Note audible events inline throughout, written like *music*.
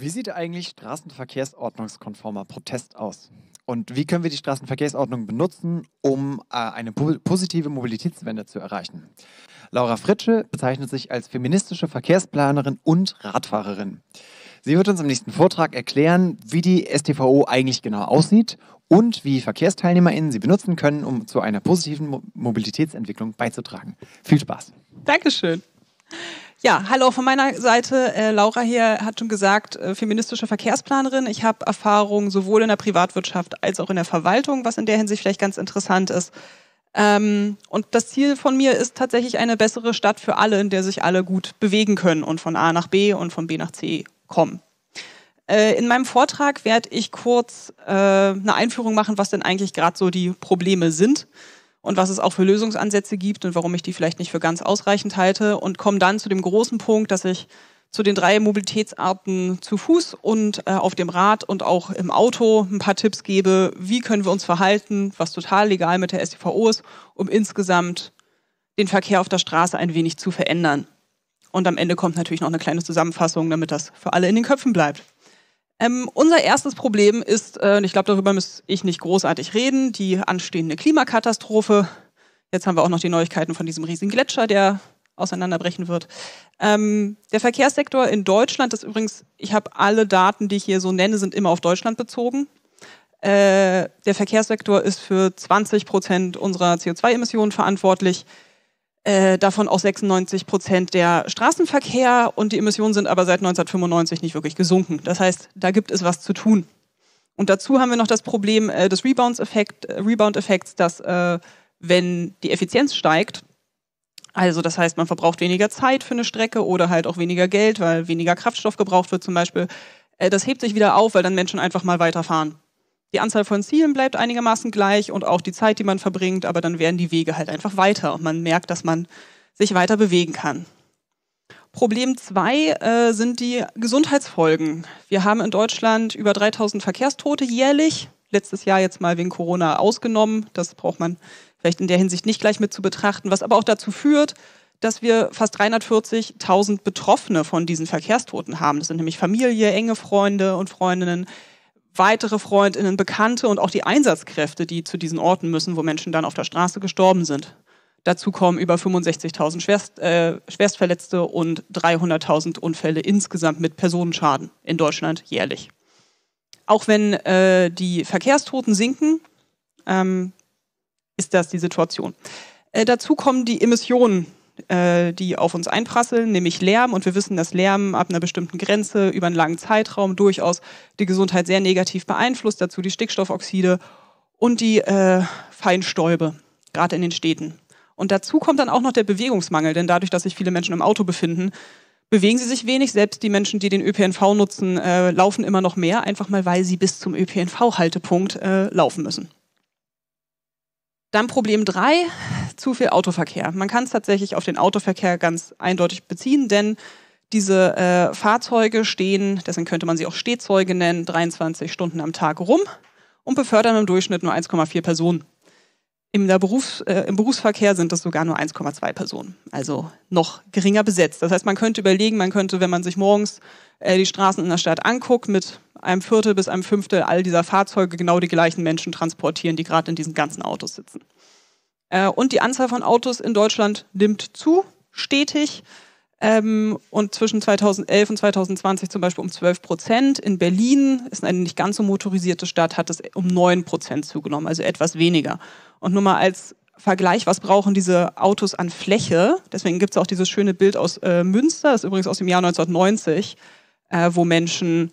Wie sieht eigentlich straßenverkehrsordnungskonformer Protest aus? Und wie können wir die Straßenverkehrsordnung benutzen, um äh, eine positive Mobilitätswende zu erreichen? Laura Fritsche bezeichnet sich als feministische Verkehrsplanerin und Radfahrerin. Sie wird uns im nächsten Vortrag erklären, wie die STVO eigentlich genau aussieht und wie VerkehrsteilnehmerInnen sie benutzen können, um zu einer positiven Mo Mobilitätsentwicklung beizutragen. Viel Spaß. Dankeschön. Ja, hallo von meiner Seite. Äh, Laura hier hat schon gesagt, äh, feministische Verkehrsplanerin. Ich habe Erfahrung sowohl in der Privatwirtschaft als auch in der Verwaltung, was in der Hinsicht vielleicht ganz interessant ist. Ähm, und das Ziel von mir ist tatsächlich eine bessere Stadt für alle, in der sich alle gut bewegen können und von A nach B und von B nach C kommen. Äh, in meinem Vortrag werde ich kurz äh, eine Einführung machen, was denn eigentlich gerade so die Probleme sind und was es auch für Lösungsansätze gibt und warum ich die vielleicht nicht für ganz ausreichend halte und komme dann zu dem großen Punkt, dass ich zu den drei Mobilitätsarten zu Fuß und äh, auf dem Rad und auch im Auto ein paar Tipps gebe, wie können wir uns verhalten, was total legal mit der STVO ist, um insgesamt den Verkehr auf der Straße ein wenig zu verändern. Und am Ende kommt natürlich noch eine kleine Zusammenfassung, damit das für alle in den Köpfen bleibt. Ähm, unser erstes Problem ist, äh, und ich glaube, darüber müsste ich nicht großartig reden, die anstehende Klimakatastrophe. Jetzt haben wir auch noch die Neuigkeiten von diesem riesigen Gletscher, der auseinanderbrechen wird. Ähm, der Verkehrssektor in Deutschland ist übrigens, ich habe alle Daten, die ich hier so nenne, sind immer auf Deutschland bezogen. Äh, der Verkehrssektor ist für 20 Prozent unserer CO2-Emissionen verantwortlich. Äh, davon auch 96 Prozent der Straßenverkehr und die Emissionen sind aber seit 1995 nicht wirklich gesunken. Das heißt, da gibt es was zu tun. Und dazu haben wir noch das Problem äh, des Rebound-Effekts, äh, Rebound dass äh, wenn die Effizienz steigt, also das heißt, man verbraucht weniger Zeit für eine Strecke oder halt auch weniger Geld, weil weniger Kraftstoff gebraucht wird zum Beispiel, äh, das hebt sich wieder auf, weil dann Menschen einfach mal weiterfahren die Anzahl von Zielen bleibt einigermaßen gleich und auch die Zeit, die man verbringt, aber dann werden die Wege halt einfach weiter und man merkt, dass man sich weiter bewegen kann. Problem zwei äh, sind die Gesundheitsfolgen. Wir haben in Deutschland über 3000 Verkehrstote jährlich. Letztes Jahr jetzt mal wegen Corona ausgenommen. Das braucht man vielleicht in der Hinsicht nicht gleich mit zu betrachten, was aber auch dazu führt, dass wir fast 340.000 Betroffene von diesen Verkehrstoten haben. Das sind nämlich Familie, enge Freunde und Freundinnen, weitere Freundinnen, Bekannte und auch die Einsatzkräfte, die zu diesen Orten müssen, wo Menschen dann auf der Straße gestorben sind. Dazu kommen über 65.000 Schwerst, äh, Schwerstverletzte und 300.000 Unfälle insgesamt mit Personenschaden in Deutschland jährlich. Auch wenn äh, die Verkehrstoten sinken, ähm, ist das die Situation. Äh, dazu kommen die Emissionen äh, die auf uns einprasseln, nämlich Lärm. Und wir wissen, dass Lärm ab einer bestimmten Grenze über einen langen Zeitraum durchaus die Gesundheit sehr negativ beeinflusst. Dazu die Stickstoffoxide und die äh, Feinstäube, gerade in den Städten. Und dazu kommt dann auch noch der Bewegungsmangel, denn dadurch, dass sich viele Menschen im Auto befinden, bewegen sie sich wenig. Selbst die Menschen, die den ÖPNV nutzen, äh, laufen immer noch mehr, einfach mal, weil sie bis zum ÖPNV-Haltepunkt äh, laufen müssen. Dann Problem 3, zu viel Autoverkehr. Man kann es tatsächlich auf den Autoverkehr ganz eindeutig beziehen, denn diese äh, Fahrzeuge stehen, deswegen könnte man sie auch Stehzeuge nennen, 23 Stunden am Tag rum und befördern im Durchschnitt nur 1,4 Personen im, Berufs-, äh, Im, Berufsverkehr sind das sogar nur 1,2 Personen, also noch geringer besetzt. Das heißt, man könnte überlegen, man könnte, wenn man sich morgens äh, die Straßen in der Stadt anguckt, mit einem Viertel bis einem Fünftel all dieser Fahrzeuge genau die gleichen Menschen transportieren, die gerade in diesen ganzen Autos sitzen. Äh, und die Anzahl von Autos in Deutschland nimmt zu, stetig. Ähm, und zwischen 2011 und 2020 zum Beispiel um 12 Prozent. In Berlin ist eine nicht ganz so motorisierte Stadt, hat es um 9 Prozent zugenommen, also etwas weniger. Und nur mal als Vergleich, was brauchen diese Autos an Fläche? Deswegen gibt es auch dieses schöne Bild aus äh, Münster, das ist übrigens aus dem Jahr 1990, äh, wo Menschen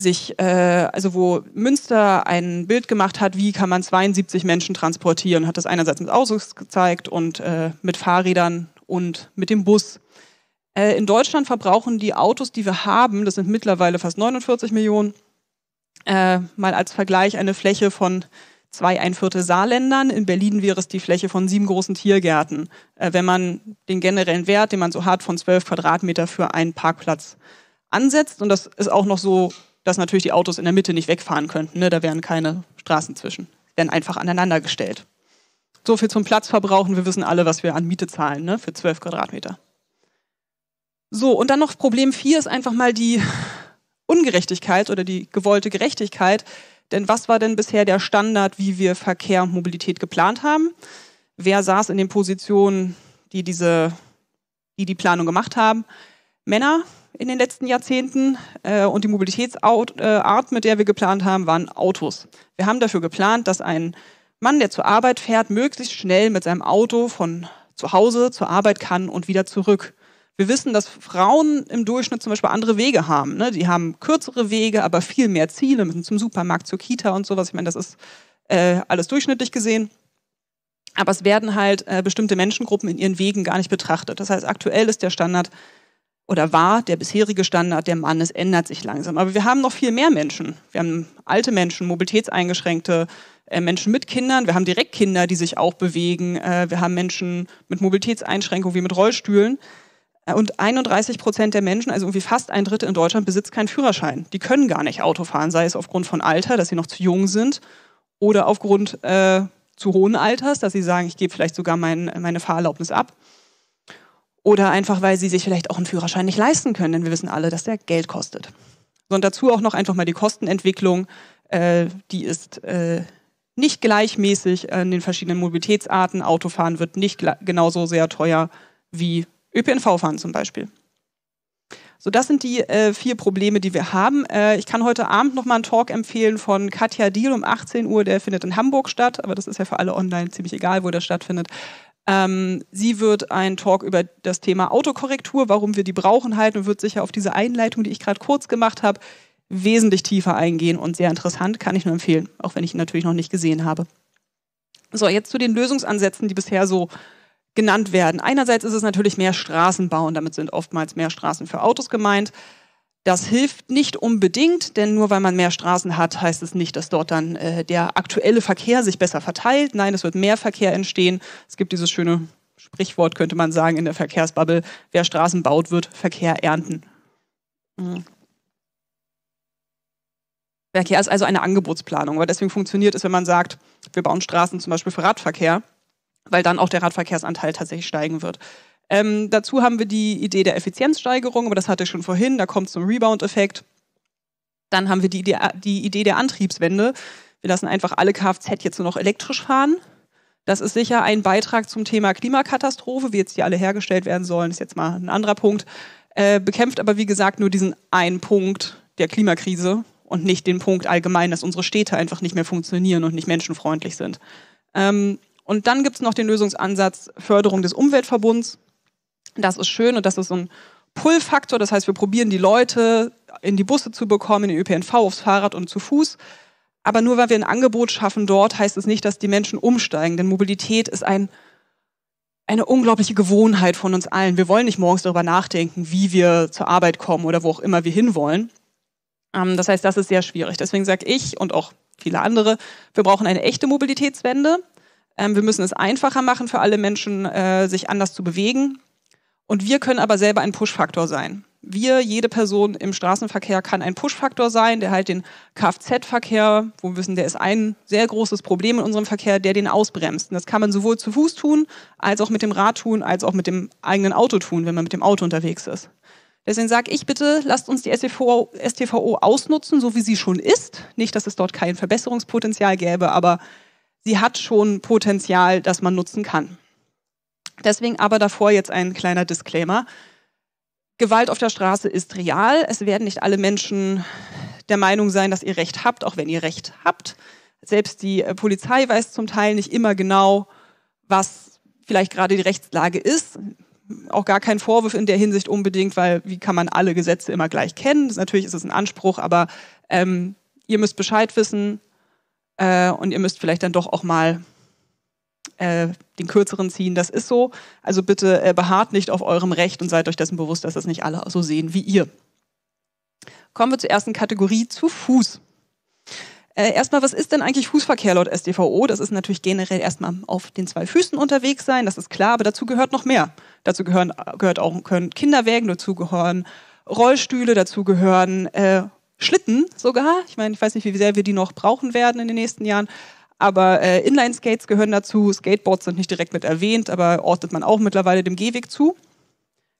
sich, äh, also wo Münster ein Bild gemacht hat, wie kann man 72 Menschen transportieren, hat das einerseits mit Autos gezeigt und äh, mit Fahrrädern und mit dem Bus. Äh, in Deutschland verbrauchen die Autos, die wir haben, das sind mittlerweile fast 49 Millionen, äh, mal als Vergleich eine Fläche von zwei ein Viertel Saarländern. In Berlin wäre es die Fläche von sieben großen Tiergärten, äh, wenn man den generellen Wert, den man so hat, von zwölf Quadratmeter für einen Parkplatz ansetzt. Und das ist auch noch so, dass natürlich die Autos in der Mitte nicht wegfahren könnten. Ne? Da wären keine Straßen zwischen. Die werden einfach aneinandergestellt so viel zum Platz verbrauchen. wir wissen alle, was wir an Miete zahlen ne, für 12 Quadratmeter. So, und dann noch Problem 4 ist einfach mal die *laughs* Ungerechtigkeit oder die gewollte Gerechtigkeit. Denn was war denn bisher der Standard, wie wir Verkehr und Mobilität geplant haben? Wer saß in den Positionen, die diese, die, die Planung gemacht haben? Männer in den letzten Jahrzehnten äh, und die Mobilitätsart, äh, mit der wir geplant haben, waren Autos. Wir haben dafür geplant, dass ein Mann, der zur Arbeit fährt, möglichst schnell mit seinem Auto von zu Hause zur Arbeit kann und wieder zurück. Wir wissen, dass Frauen im Durchschnitt zum Beispiel andere Wege haben. Ne? Die haben kürzere Wege, aber viel mehr Ziele, müssen zum Supermarkt, zur Kita und sowas. Ich meine, das ist äh, alles durchschnittlich gesehen. Aber es werden halt äh, bestimmte Menschengruppen in ihren Wegen gar nicht betrachtet. Das heißt, aktuell ist der Standard oder war der bisherige Standard der Mann, es ändert sich langsam. Aber wir haben noch viel mehr Menschen. Wir haben alte Menschen, mobilitätseingeschränkte Menschen. Äh, Menschen mit Kindern, wir haben direkt Kinder, die sich auch bewegen, äh, wir haben Menschen mit Mobilitätseinschränkungen wie mit Rollstühlen. Äh, und 31 Prozent der Menschen, also irgendwie fast ein Drittel in Deutschland, besitzt keinen Führerschein. Die können gar nicht Auto fahren, sei es aufgrund von Alter, dass sie noch zu jung sind oder aufgrund äh, zu hohen Alters, dass sie sagen, ich gebe vielleicht sogar mein, meine Fahrerlaubnis ab. Oder einfach, weil sie sich vielleicht auch einen Führerschein nicht leisten können, denn wir wissen alle, dass der Geld kostet. Und dazu auch noch einfach mal die Kostenentwicklung, äh, die ist äh, nicht gleichmäßig in den verschiedenen Mobilitätsarten. Autofahren wird nicht genauso sehr teuer wie ÖPNV-Fahren zum Beispiel. So, das sind die äh, vier Probleme, die wir haben. Äh, ich kann heute Abend nochmal einen Talk empfehlen von Katja Diel um 18 Uhr. Der findet in Hamburg statt, aber das ist ja für alle online ziemlich egal, wo der stattfindet. Ähm, sie wird einen Talk über das Thema Autokorrektur, warum wir die brauchen, halten und wird sicher auf diese Einleitung, die ich gerade kurz gemacht habe, wesentlich tiefer eingehen und sehr interessant, kann ich nur empfehlen, auch wenn ich ihn natürlich noch nicht gesehen habe. So, jetzt zu den Lösungsansätzen, die bisher so genannt werden. Einerseits ist es natürlich mehr Straßen bauen, damit sind oftmals mehr Straßen für Autos gemeint. Das hilft nicht unbedingt, denn nur weil man mehr Straßen hat, heißt es nicht, dass dort dann äh, der aktuelle Verkehr sich besser verteilt. Nein, es wird mehr Verkehr entstehen. Es gibt dieses schöne Sprichwort, könnte man sagen, in der Verkehrsbubble, wer Straßen baut, wird Verkehr ernten. Mhm. Verkehr ist also, also eine Angebotsplanung, weil deswegen funktioniert es, wenn man sagt, wir bauen Straßen zum Beispiel für Radverkehr, weil dann auch der Radverkehrsanteil tatsächlich steigen wird. Ähm, dazu haben wir die Idee der Effizienzsteigerung, aber das hatte ich schon vorhin, da kommt es zum Rebound-Effekt. Dann haben wir die Idee, die Idee der Antriebswende. Wir lassen einfach alle Kfz jetzt nur noch elektrisch fahren. Das ist sicher ein Beitrag zum Thema Klimakatastrophe, wie jetzt die alle hergestellt werden sollen, ist jetzt mal ein anderer Punkt. Äh, bekämpft aber, wie gesagt, nur diesen einen Punkt der Klimakrise, und nicht den Punkt allgemein, dass unsere Städte einfach nicht mehr funktionieren und nicht menschenfreundlich sind. Ähm, und dann gibt es noch den Lösungsansatz Förderung des Umweltverbunds. Das ist schön und das ist so ein Pull-Faktor. Das heißt, wir probieren die Leute in die Busse zu bekommen, in den ÖPNV, aufs Fahrrad und zu Fuß. Aber nur weil wir ein Angebot schaffen dort, heißt es nicht, dass die Menschen umsteigen. Denn Mobilität ist ein, eine unglaubliche Gewohnheit von uns allen. Wir wollen nicht morgens darüber nachdenken, wie wir zur Arbeit kommen oder wo auch immer wir hinwollen. Ähm, das heißt, das ist sehr schwierig. Deswegen sage ich und auch viele andere, wir brauchen eine echte Mobilitätswende. Ähm, wir müssen es einfacher machen für alle Menschen, äh, sich anders zu bewegen. Und wir können aber selber ein Push-Faktor sein. Wir, jede Person im Straßenverkehr kann ein Push-Faktor sein, der halt den Kfz-Verkehr, wo wir wissen, der ist ein sehr großes Problem in unserem Verkehr, der den ausbremst. Und das kann man sowohl zu Fuß tun, als auch mit dem Rad tun, als auch mit dem eigenen Auto tun, wenn man mit dem Auto unterwegs ist. Deswegen sage ich bitte, lasst uns die STVO, STVO ausnutzen, so wie sie schon ist. Nicht, dass es dort kein Verbesserungspotenzial gäbe, aber sie hat schon Potenzial, das man nutzen kann. Deswegen aber davor jetzt ein kleiner Disclaimer. Gewalt auf der Straße ist real. Es werden nicht alle Menschen der Meinung sein, dass ihr Recht habt, auch wenn ihr Recht habt. Selbst die äh, Polizei weiß zum Teil nicht immer genau, was vielleicht gerade die Rechtslage ist auch gar kein Vorwurf in der Hinsicht unbedingt, weil wie kann man alle Gesetze immer gleich kennen? Das, natürlich ist es ein Anspruch, aber ähm, ihr müsst Bescheid wissen äh, und ihr müsst vielleicht dann doch auch mal äh, den kürzeren ziehen. Das ist so. Also bitte äh, beharrt nicht auf eurem Recht und seid euch dessen bewusst, dass das nicht alle so sehen wie ihr. Kommen wir zur ersten Kategorie, zu Fuß. Äh, erstmal, was ist denn eigentlich Fußverkehr laut SDVO? Das ist natürlich generell erstmal auf den zwei Füßen unterwegs sein, das ist klar, aber dazu gehört noch mehr. Dazu gehören, äh, gehört auch, können Kinderwägen, dazu gehören Rollstühle, dazu gehören äh, Schlitten sogar. Ich meine, ich weiß nicht, wie sehr wir die noch brauchen werden in den nächsten Jahren. Aber äh, Inline-Skates gehören dazu, Skateboards sind nicht direkt mit erwähnt, aber ordnet man auch mittlerweile dem Gehweg zu.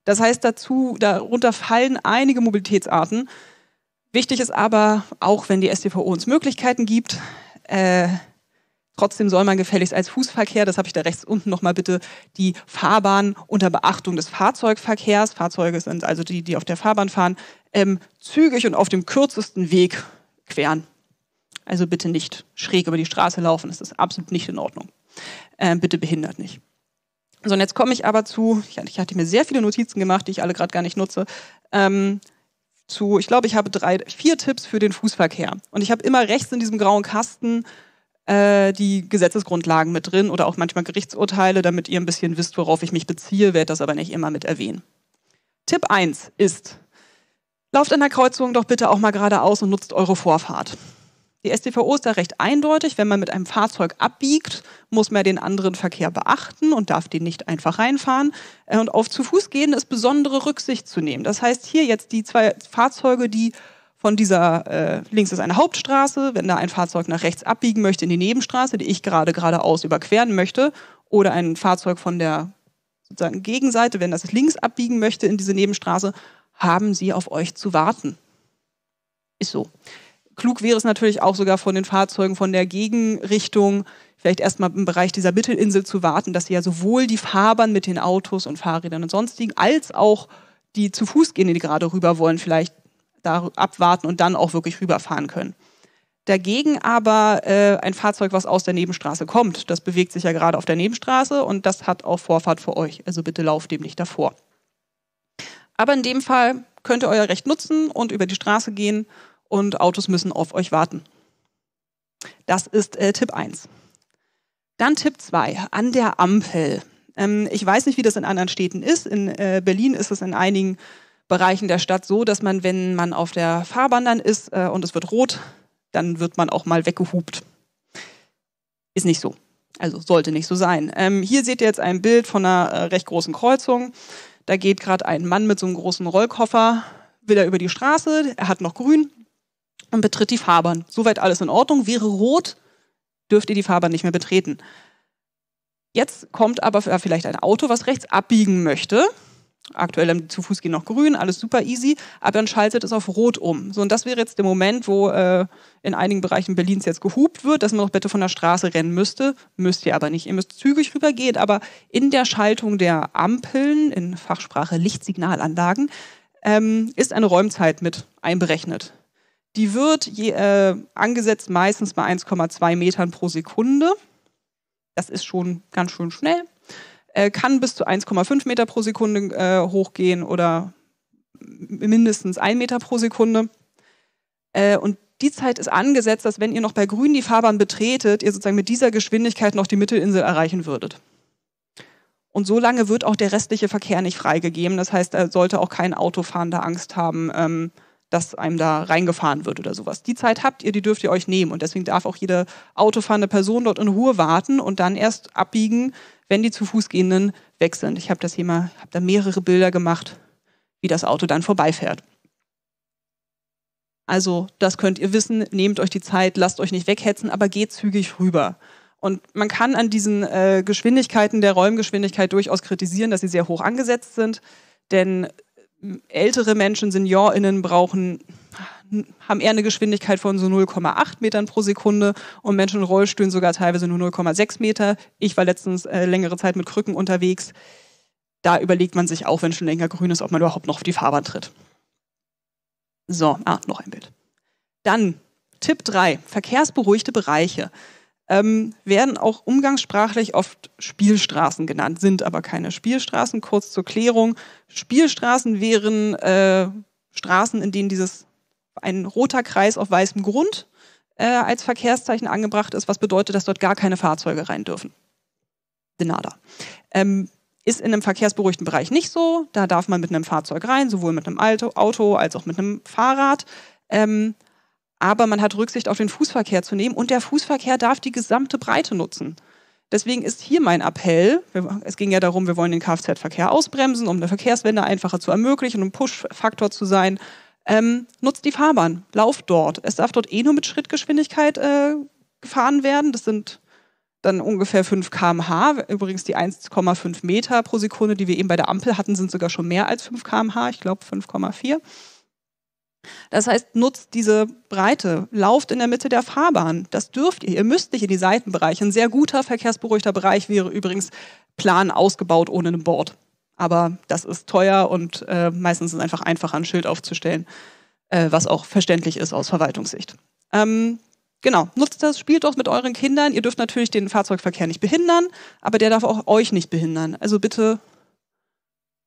Das heißt, dazu, darunter fallen einige Mobilitätsarten, Wichtig ist aber, auch wenn die SDVO uns Möglichkeiten gibt, äh, Trotzdem soll man gefälligst als Fußverkehr, das habe ich da rechts unten nochmal bitte, die Fahrbahn unter Beachtung des Fahrzeugverkehrs, Fahrzeuge sind also die, die auf der Fahrbahn fahren, ähm, zügig und auf dem kürzesten Weg queren. Also bitte nicht schräg über die Straße laufen, das ist absolut nicht in Ordnung. Ähm, bitte behindert nicht. So, und jetzt komme ich aber zu, ich hatte mir sehr viele Notizen gemacht, die ich alle gerade gar nicht nutze, ähm, zu, ich glaube, ich habe drei, vier Tipps für den Fußverkehr. Und ich habe immer rechts in diesem grauen Kasten äh, die Gesetzesgrundlagen mit drin oder auch manchmal Gerichtsurteile, damit ihr ein bisschen wisst, worauf ich mich beziehe, werde das aber nicht immer mit erwähnen. Tipp 1 ist, lauft an der Kreuzung doch bitte auch mal geradeaus und nutzt eure Vorfahrt. Die StVO ist da recht eindeutig. Wenn man mit einem Fahrzeug abbiegt, muss man den anderen Verkehr beachten und darf den nicht einfach reinfahren. Äh, und auf zu Fuß gehen ist besondere Rücksicht zu nehmen. Das heißt, hier jetzt die zwei Fahrzeuge, die von dieser, äh, links ist eine Hauptstraße, wenn da ein Fahrzeug nach rechts abbiegen möchte in die Nebenstraße, die ich gerade geradeaus überqueren möchte, oder ein Fahrzeug von der sozusagen Gegenseite, wenn das links abbiegen möchte in diese Nebenstraße, haben sie auf euch zu warten. Ist so klug wäre es natürlich auch sogar von den Fahrzeugen von der Gegenrichtung vielleicht erstmal im Bereich dieser Mittelinsel zu warten, dass sie ja sowohl die Fahrbahn mit den Autos und Fahrrädern und sonstigen als auch die zu Fuß gehen, die gerade rüber wollen, vielleicht da abwarten und dann auch wirklich rüberfahren können. Dagegen aber äh, ein Fahrzeug, was aus der Nebenstraße kommt, das bewegt sich ja gerade auf der Nebenstraße und das hat auch Vorfahrt für euch. Also bitte lauft dem nicht davor. Aber in dem Fall könnt ihr euer Recht nutzen und über die Straße gehen und Autos müssen auf euch warten. Das ist äh, Tipp 1. Dann Tipp 2, an der Ampel. Ähm, ich weiß nicht, wie das in anderen Städten ist. In äh, Berlin ist es in einigen Bereichen der Stadt so, dass man, wenn man auf der Fahrbahn dann ist äh, und es wird rot, dann wird man auch mal weggehupt. Ist nicht so. Also sollte nicht so sein. Ähm, hier seht ihr jetzt ein Bild von einer äh, recht großen Kreuzung. Da geht gerade ein Mann mit so einem großen Rollkoffer, will er über die Straße, er hat noch grün und betritt die Fahrbahn. Soweit alles in Ordnung. Wäre rot, dürft ihr die Fahrbahn nicht mehr betreten. Jetzt kommt aber vielleicht ein Auto, was rechts abbiegen möchte. Aktuell am zu Fuß gehen noch grün, alles super easy, aber dann schaltet es auf rot um. So, und das wäre jetzt der Moment, wo äh, in einigen Bereichen Berlins jetzt gehupt wird, dass man doch bitte von der Straße rennen müsste. Müsst ihr aber nicht. Ihr müsst zügig rübergehen, aber in der Schaltung der Ampeln, in Fachsprache Lichtsignalanlagen, ähm, ist eine Räumzeit mit einberechnet. Die wird je, äh, angesetzt meistens bei 1,2 Metern pro Sekunde. Das ist schon ganz schön schnell. Äh, kann bis zu 1,5 Meter pro Sekunde äh, hochgehen oder mindestens 1 Meter pro Sekunde. Äh, und die Zeit ist angesetzt, dass wenn ihr noch bei Grün die Fahrbahn betretet, ihr sozusagen mit dieser Geschwindigkeit noch die Mittelinsel erreichen würdet. Und so lange wird auch der restliche Verkehr nicht freigegeben. Das heißt, da sollte auch kein Autofahrender Angst haben, ähm, dass einem da reingefahren wird oder sowas. Die Zeit habt ihr, die dürft ihr euch nehmen. Und deswegen darf auch jede autofahrende Person dort in Ruhe warten und dann erst abbiegen, wenn die zu Fuß gehenden weg sind. Ich habe das hier mal, habe da mehrere Bilder gemacht, wie das Auto dann vorbeifährt. Also, das könnt ihr wissen, nehmt euch die Zeit, lasst euch nicht weghetzen, aber geht zügig rüber. Und man kann an diesen äh, Geschwindigkeiten der Räumgeschwindigkeit durchaus kritisieren, dass sie sehr hoch angesetzt sind. Denn ältere Menschen, SeniorInnen brauchen, haben eher eine Geschwindigkeit von so 0,8 Metern pro Sekunde und Menschen in Rollstühlen sogar teilweise nur 0,6 Meter. Ich war letztens äh, längere Zeit mit Krücken unterwegs. Da überlegt man sich auch, wenn schon länger grün ist, ob man überhaupt noch auf die Fahrbahn tritt. So, ah, noch ein Bild. Dann Tipp 3, verkehrsberuhigte Bereiche ähm, werden auch umgangssprachlich oft Spielstraßen genannt, sind aber keine Spielstraßen. Kurz zur Klärung, Spielstraßen wären äh, Straßen, in denen dieses ein roter Kreis auf weißem Grund äh, als Verkehrszeichen angebracht ist, was bedeutet, dass dort gar keine Fahrzeuge rein dürfen. Denada. Ähm, ist in einem verkehrsberuhigten Bereich nicht so. Da darf man mit einem Fahrzeug rein, sowohl mit einem Auto als auch mit einem Fahrrad. Ähm, aber man hat Rücksicht auf den Fußverkehr zu nehmen und der Fußverkehr darf die gesamte Breite nutzen. Deswegen ist hier mein Appell, es ging ja darum, wir wollen den Kfz-Verkehr ausbremsen, um eine Verkehrswende einfacher zu ermöglichen, um Push-Faktor zu sein. Ähm, nutzt die Fahrbahn, lauft dort. Es darf dort eh nur mit Schrittgeschwindigkeit äh, gefahren werden. Das sind dann ungefähr 5 km/h. Übrigens die 1,5 Meter pro Sekunde, die wir eben bei der Ampel hatten, sind sogar schon mehr als 5 km/h. Ich glaube 5,4. Das heißt, nutzt diese Breite, lauft in der Mitte der Fahrbahn. Das dürft ihr. Ihr müsst nicht in die Seitenbereiche. Ein sehr guter verkehrsberuhigter Bereich wäre übrigens plan ausgebaut ohne ein Board. Aber das ist teuer und äh, meistens ist es einfach einfacher, ein Schild aufzustellen, äh, was auch verständlich ist aus Verwaltungssicht. Ähm, genau, nutzt das, spielt doch mit euren Kindern. Ihr dürft natürlich den Fahrzeugverkehr nicht behindern, aber der darf auch euch nicht behindern. Also bitte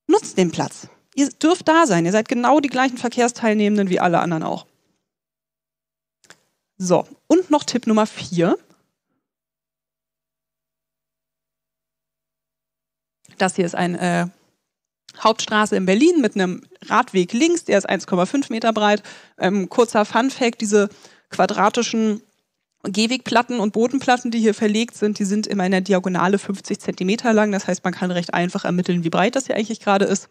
nutzt den Platz. Ihr dürft da sein. Ihr seid genau die gleichen Verkehrsteilnehmenden wie alle anderen auch. So, und noch Tipp Nummer vier. Das hier ist eine äh, Hauptstraße in Berlin mit einem Radweg links, der ist 1,5 Meter breit. Ähm, kurzer Fun-Fact: Diese quadratischen Gehwegplatten und Bodenplatten, die hier verlegt sind, die sind immer in der Diagonale 50 Zentimeter lang. Das heißt, man kann recht einfach ermitteln, wie breit das hier eigentlich gerade ist.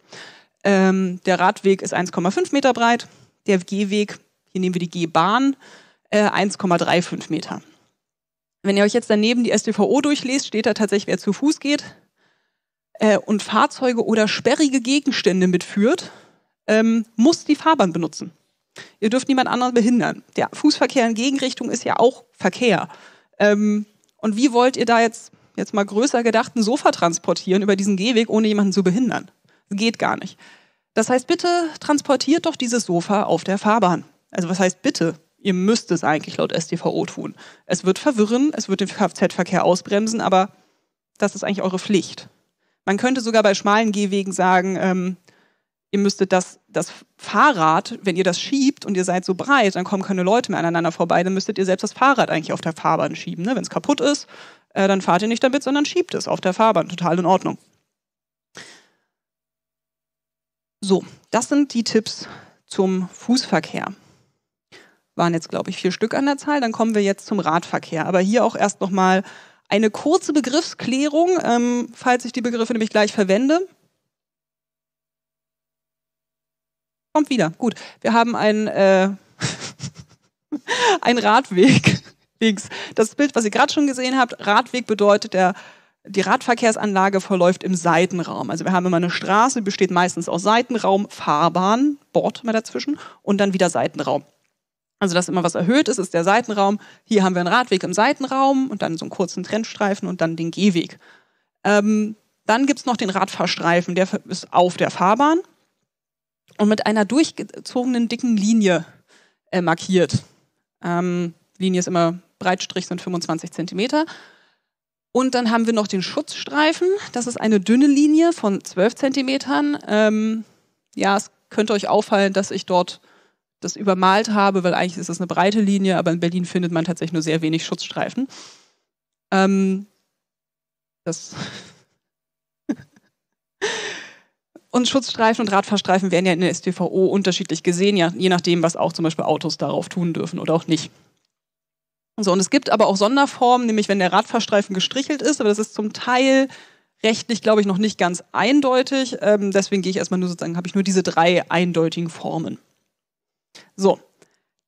Ähm, der Radweg ist 1,5 Meter breit, der Gehweg, hier nehmen wir die Gehbahn, äh, 1,35 Meter. Wenn ihr euch jetzt daneben die SDVO durchlest, steht da tatsächlich, wer zu Fuß geht äh, und Fahrzeuge oder sperrige Gegenstände mitführt, ähm, muss die Fahrbahn benutzen. Ihr dürft niemand anderen behindern. Der Fußverkehr in Gegenrichtung ist ja auch Verkehr. Ähm, und wie wollt ihr da jetzt, jetzt mal größer gedacht, ein Sofa transportieren über diesen Gehweg, ohne jemanden zu behindern? geht gar nicht. Das heißt, bitte transportiert doch dieses Sofa auf der Fahrbahn. Also was heißt bitte? Ihr müsst es eigentlich laut STVO tun. Es wird verwirren, es wird den Kfz-Verkehr ausbremsen, aber das ist eigentlich eure Pflicht. Man könnte sogar bei schmalen Gehwegen sagen, ähm, ihr müsstet das, das Fahrrad, wenn ihr das schiebt und ihr seid so breit, dann kommen keine Leute mehr aneinander vorbei, dann müsstet ihr selbst das Fahrrad eigentlich auf der Fahrbahn schieben. Ne? Wenn es kaputt ist, äh, dann fahrt ihr nicht damit, sondern schiebt es auf der Fahrbahn. Total in Ordnung. So, das sind die Tipps zum Fußverkehr. Waren jetzt, glaube ich, vier Stück an der Zahl. Dann kommen wir jetzt zum Radverkehr. Aber hier auch erst nochmal eine kurze Begriffsklärung, ähm, falls ich die Begriffe nämlich gleich verwende. Kommt wieder. Gut, wir haben einen, äh, *laughs* einen Radweg. Das Bild, was ihr gerade schon gesehen habt, Radweg bedeutet, der die Radverkehrsanlage verläuft im Seitenraum. Also wir haben immer eine Straße, die besteht meistens aus Seitenraum, Fahrbahn, Bord mal dazwischen und dann wieder Seitenraum. Also dass immer was erhöht ist, ist der Seitenraum. Hier haben wir einen Radweg im Seitenraum und dann so einen kurzen Trennstreifen und dann den Gehweg. Ähm, dann gibt es noch den Radfahrstreifen, der ist auf der Fahrbahn und mit einer durchgezogenen dicken Linie äh, markiert. Ähm, Linie ist immer Breitstrich sind 25 Zentimeter. Und dann haben wir noch den Schutzstreifen. Das ist eine dünne Linie von 12 cm. Ähm, ja, es könnte euch auffallen, dass ich dort das übermalt habe, weil eigentlich ist das eine breite Linie, aber in Berlin findet man tatsächlich nur sehr wenig Schutzstreifen. Ähm, das *laughs* und Schutzstreifen und Radfahrstreifen werden ja in der STVO unterschiedlich gesehen, ja, je nachdem, was auch zum Beispiel Autos darauf tun dürfen oder auch nicht. So, und es gibt aber auch Sonderformen, nämlich wenn der Radfahrstreifen gestrichelt ist, aber das ist zum Teil rechtlich, glaube ich, noch nicht ganz eindeutig. Ähm, deswegen gehe ich erstmal nur sozusagen, habe ich nur diese drei eindeutigen Formen. So,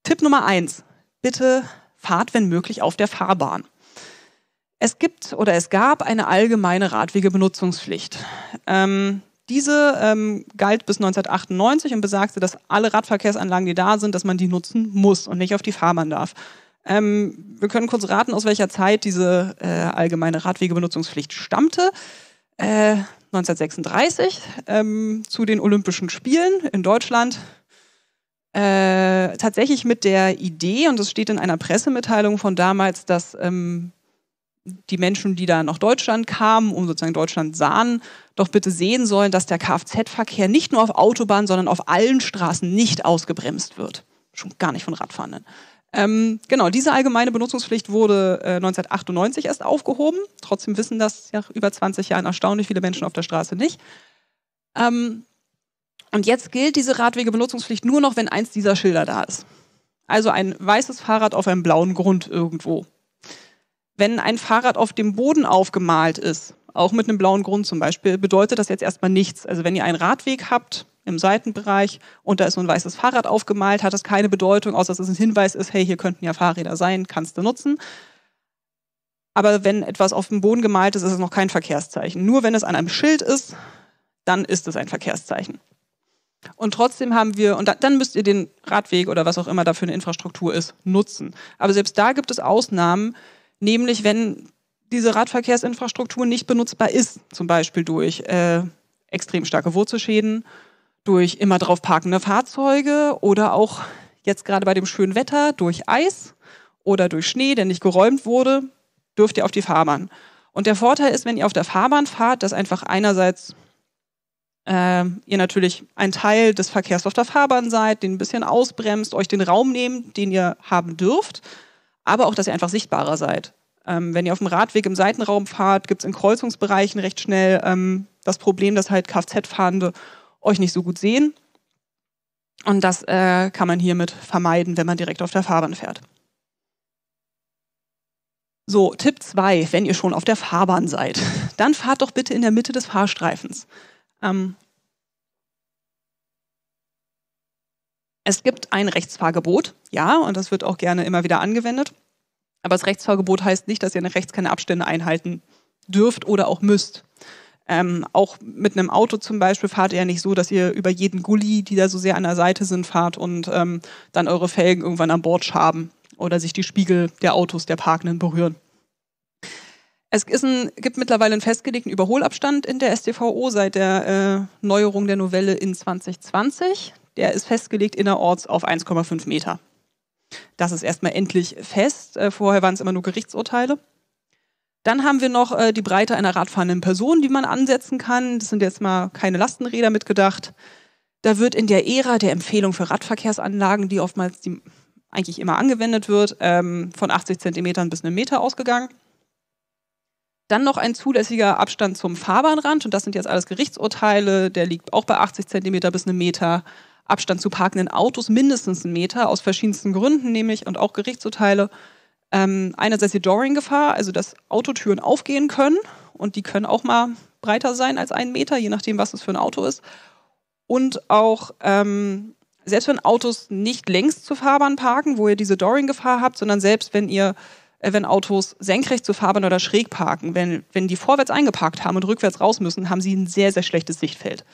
Tipp Nummer eins. Bitte fahrt, wenn möglich, auf der Fahrbahn. Es gibt oder es gab eine allgemeine Radwegebenutzungspflicht. Ähm, diese ähm, galt bis 1998 und besagte, dass alle Radverkehrsanlagen, die da sind, dass man die nutzen muss und nicht auf die Fahrbahn darf. Ähm, wir können kurz raten, aus welcher Zeit diese äh, allgemeine Radwegebenutzungspflicht stammte. Äh, 1936 ähm, zu den Olympischen Spielen in Deutschland. Äh, tatsächlich mit der Idee, und das steht in einer Pressemitteilung von damals, dass ähm, die Menschen, die da nach Deutschland kamen, um sozusagen Deutschland sahen, doch bitte sehen sollen, dass der Kfz-Verkehr nicht nur auf Autobahnen, sondern auf allen Straßen nicht ausgebremst wird. Schon gar nicht von Radfahrenden. Ähm, genau, diese allgemeine Benutzungspflicht wurde äh, 1998 erst aufgehoben. Trotzdem wissen das nach über 20 Jahren erstaunlich viele Menschen auf der Straße nicht. Ähm, und jetzt gilt diese Radwegebenutzungspflicht nur noch, wenn eins dieser Schilder da ist. Also ein weißes Fahrrad auf einem blauen Grund irgendwo. Wenn ein Fahrrad auf dem Boden aufgemalt ist, auch mit einem blauen Grund zum Beispiel, bedeutet das jetzt erstmal nichts. Also wenn ihr einen Radweg habt, im Seitenbereich und da ist so ein weißes Fahrrad aufgemalt, hat das keine Bedeutung, außer dass es ein Hinweis ist, hey, hier könnten ja Fahrräder sein, kannst du nutzen. Aber wenn etwas auf dem Boden gemalt ist, ist es noch kein Verkehrszeichen. Nur wenn es an einem Schild ist, dann ist es ein Verkehrszeichen. Und trotzdem haben wir, und dann müsst ihr den Radweg oder was auch immer dafür eine Infrastruktur ist, nutzen. Aber selbst da gibt es Ausnahmen, nämlich wenn diese Radverkehrsinfrastruktur nicht benutzbar ist, zum Beispiel durch äh, extrem starke Wurzelschäden durch immer drauf parkende Fahrzeuge oder auch jetzt gerade bei dem schönen Wetter durch Eis oder durch Schnee, der nicht geräumt wurde, dürft ihr auf die Fahrbahn. Und der Vorteil ist, wenn ihr auf der Fahrbahn fahrt, dass einfach einerseits äh, ihr natürlich ein Teil des Verkehrs auf der Fahrbahn seid, den ein bisschen ausbremst, euch den Raum nehmt, den ihr haben dürft, aber auch, dass ihr einfach sichtbarer seid. Ähm, wenn ihr auf dem Radweg im Seitenraum fahrt, gibt es in Kreuzungsbereichen recht schnell ähm, das Problem, dass halt Kfz-Fahrende euch nicht so gut sehen. Und das äh, kann man hiermit vermeiden, wenn man direkt auf der Fahrbahn fährt. So, Tipp 2, wenn ihr schon auf der Fahrbahn seid, *laughs* dann fahrt doch bitte in der Mitte des Fahrstreifens. Ähm, es gibt ein Rechtsfahrgebot, ja, und das wird auch gerne immer wieder angewendet. Aber das Rechtsfahrgebot heißt nicht, dass ihr rechts keine Abstände einhalten dürft oder auch müsst. Ähm, auch mit einem Auto zum Beispiel fahrt ihr ja nicht so, dass ihr über jeden Gully, die da so sehr an der Seite sind, fahrt und ähm, dann eure Felgen irgendwann an Bord schaben oder sich die Spiegel der Autos der Parkenden berühren. Es ein, gibt mittlerweile einen festgelegten Überholabstand in der STVO seit der äh, Neuerung der Novelle in 2020. Der ist festgelegt innerorts auf 1,5 Meter. Das ist erstmal endlich fest. Äh, vorher waren es immer nur Gerichtsurteile. Dann haben wir noch äh, die Breite einer radfahrenden Person, die man ansetzen kann. Das sind jetzt mal keine Lastenräder mitgedacht. Da wird in der Ära der Empfehlung für Radverkehrsanlagen, die oftmals die eigentlich immer angewendet wird, ähm, von 80 Zentimetern bis einem Meter ausgegangen. Dann noch ein zulässiger Abstand zum Fahrbahnrand, und das sind jetzt alles Gerichtsurteile, der liegt auch bei 80 cm bis einem Meter. Abstand zu parkenden Autos mindestens einen Meter, aus verschiedensten Gründen nämlich, und auch Gerichtsurteile. Ähm, einerseits die Dooring-Gefahr, also dass Autotüren aufgehen können und die können auch mal breiter sein als einen Meter, je nachdem, was das für ein Auto ist. Und auch, ähm, selbst wenn Autos nicht längs zur Fahrbahn parken, wo ihr diese Dooring-Gefahr habt, sondern selbst wenn ihr äh, wenn Autos senkrecht zu Fahrbahn oder schräg parken, wenn, wenn die vorwärts eingeparkt haben und rückwärts raus müssen, haben sie ein sehr, sehr schlechtes Sichtfeld.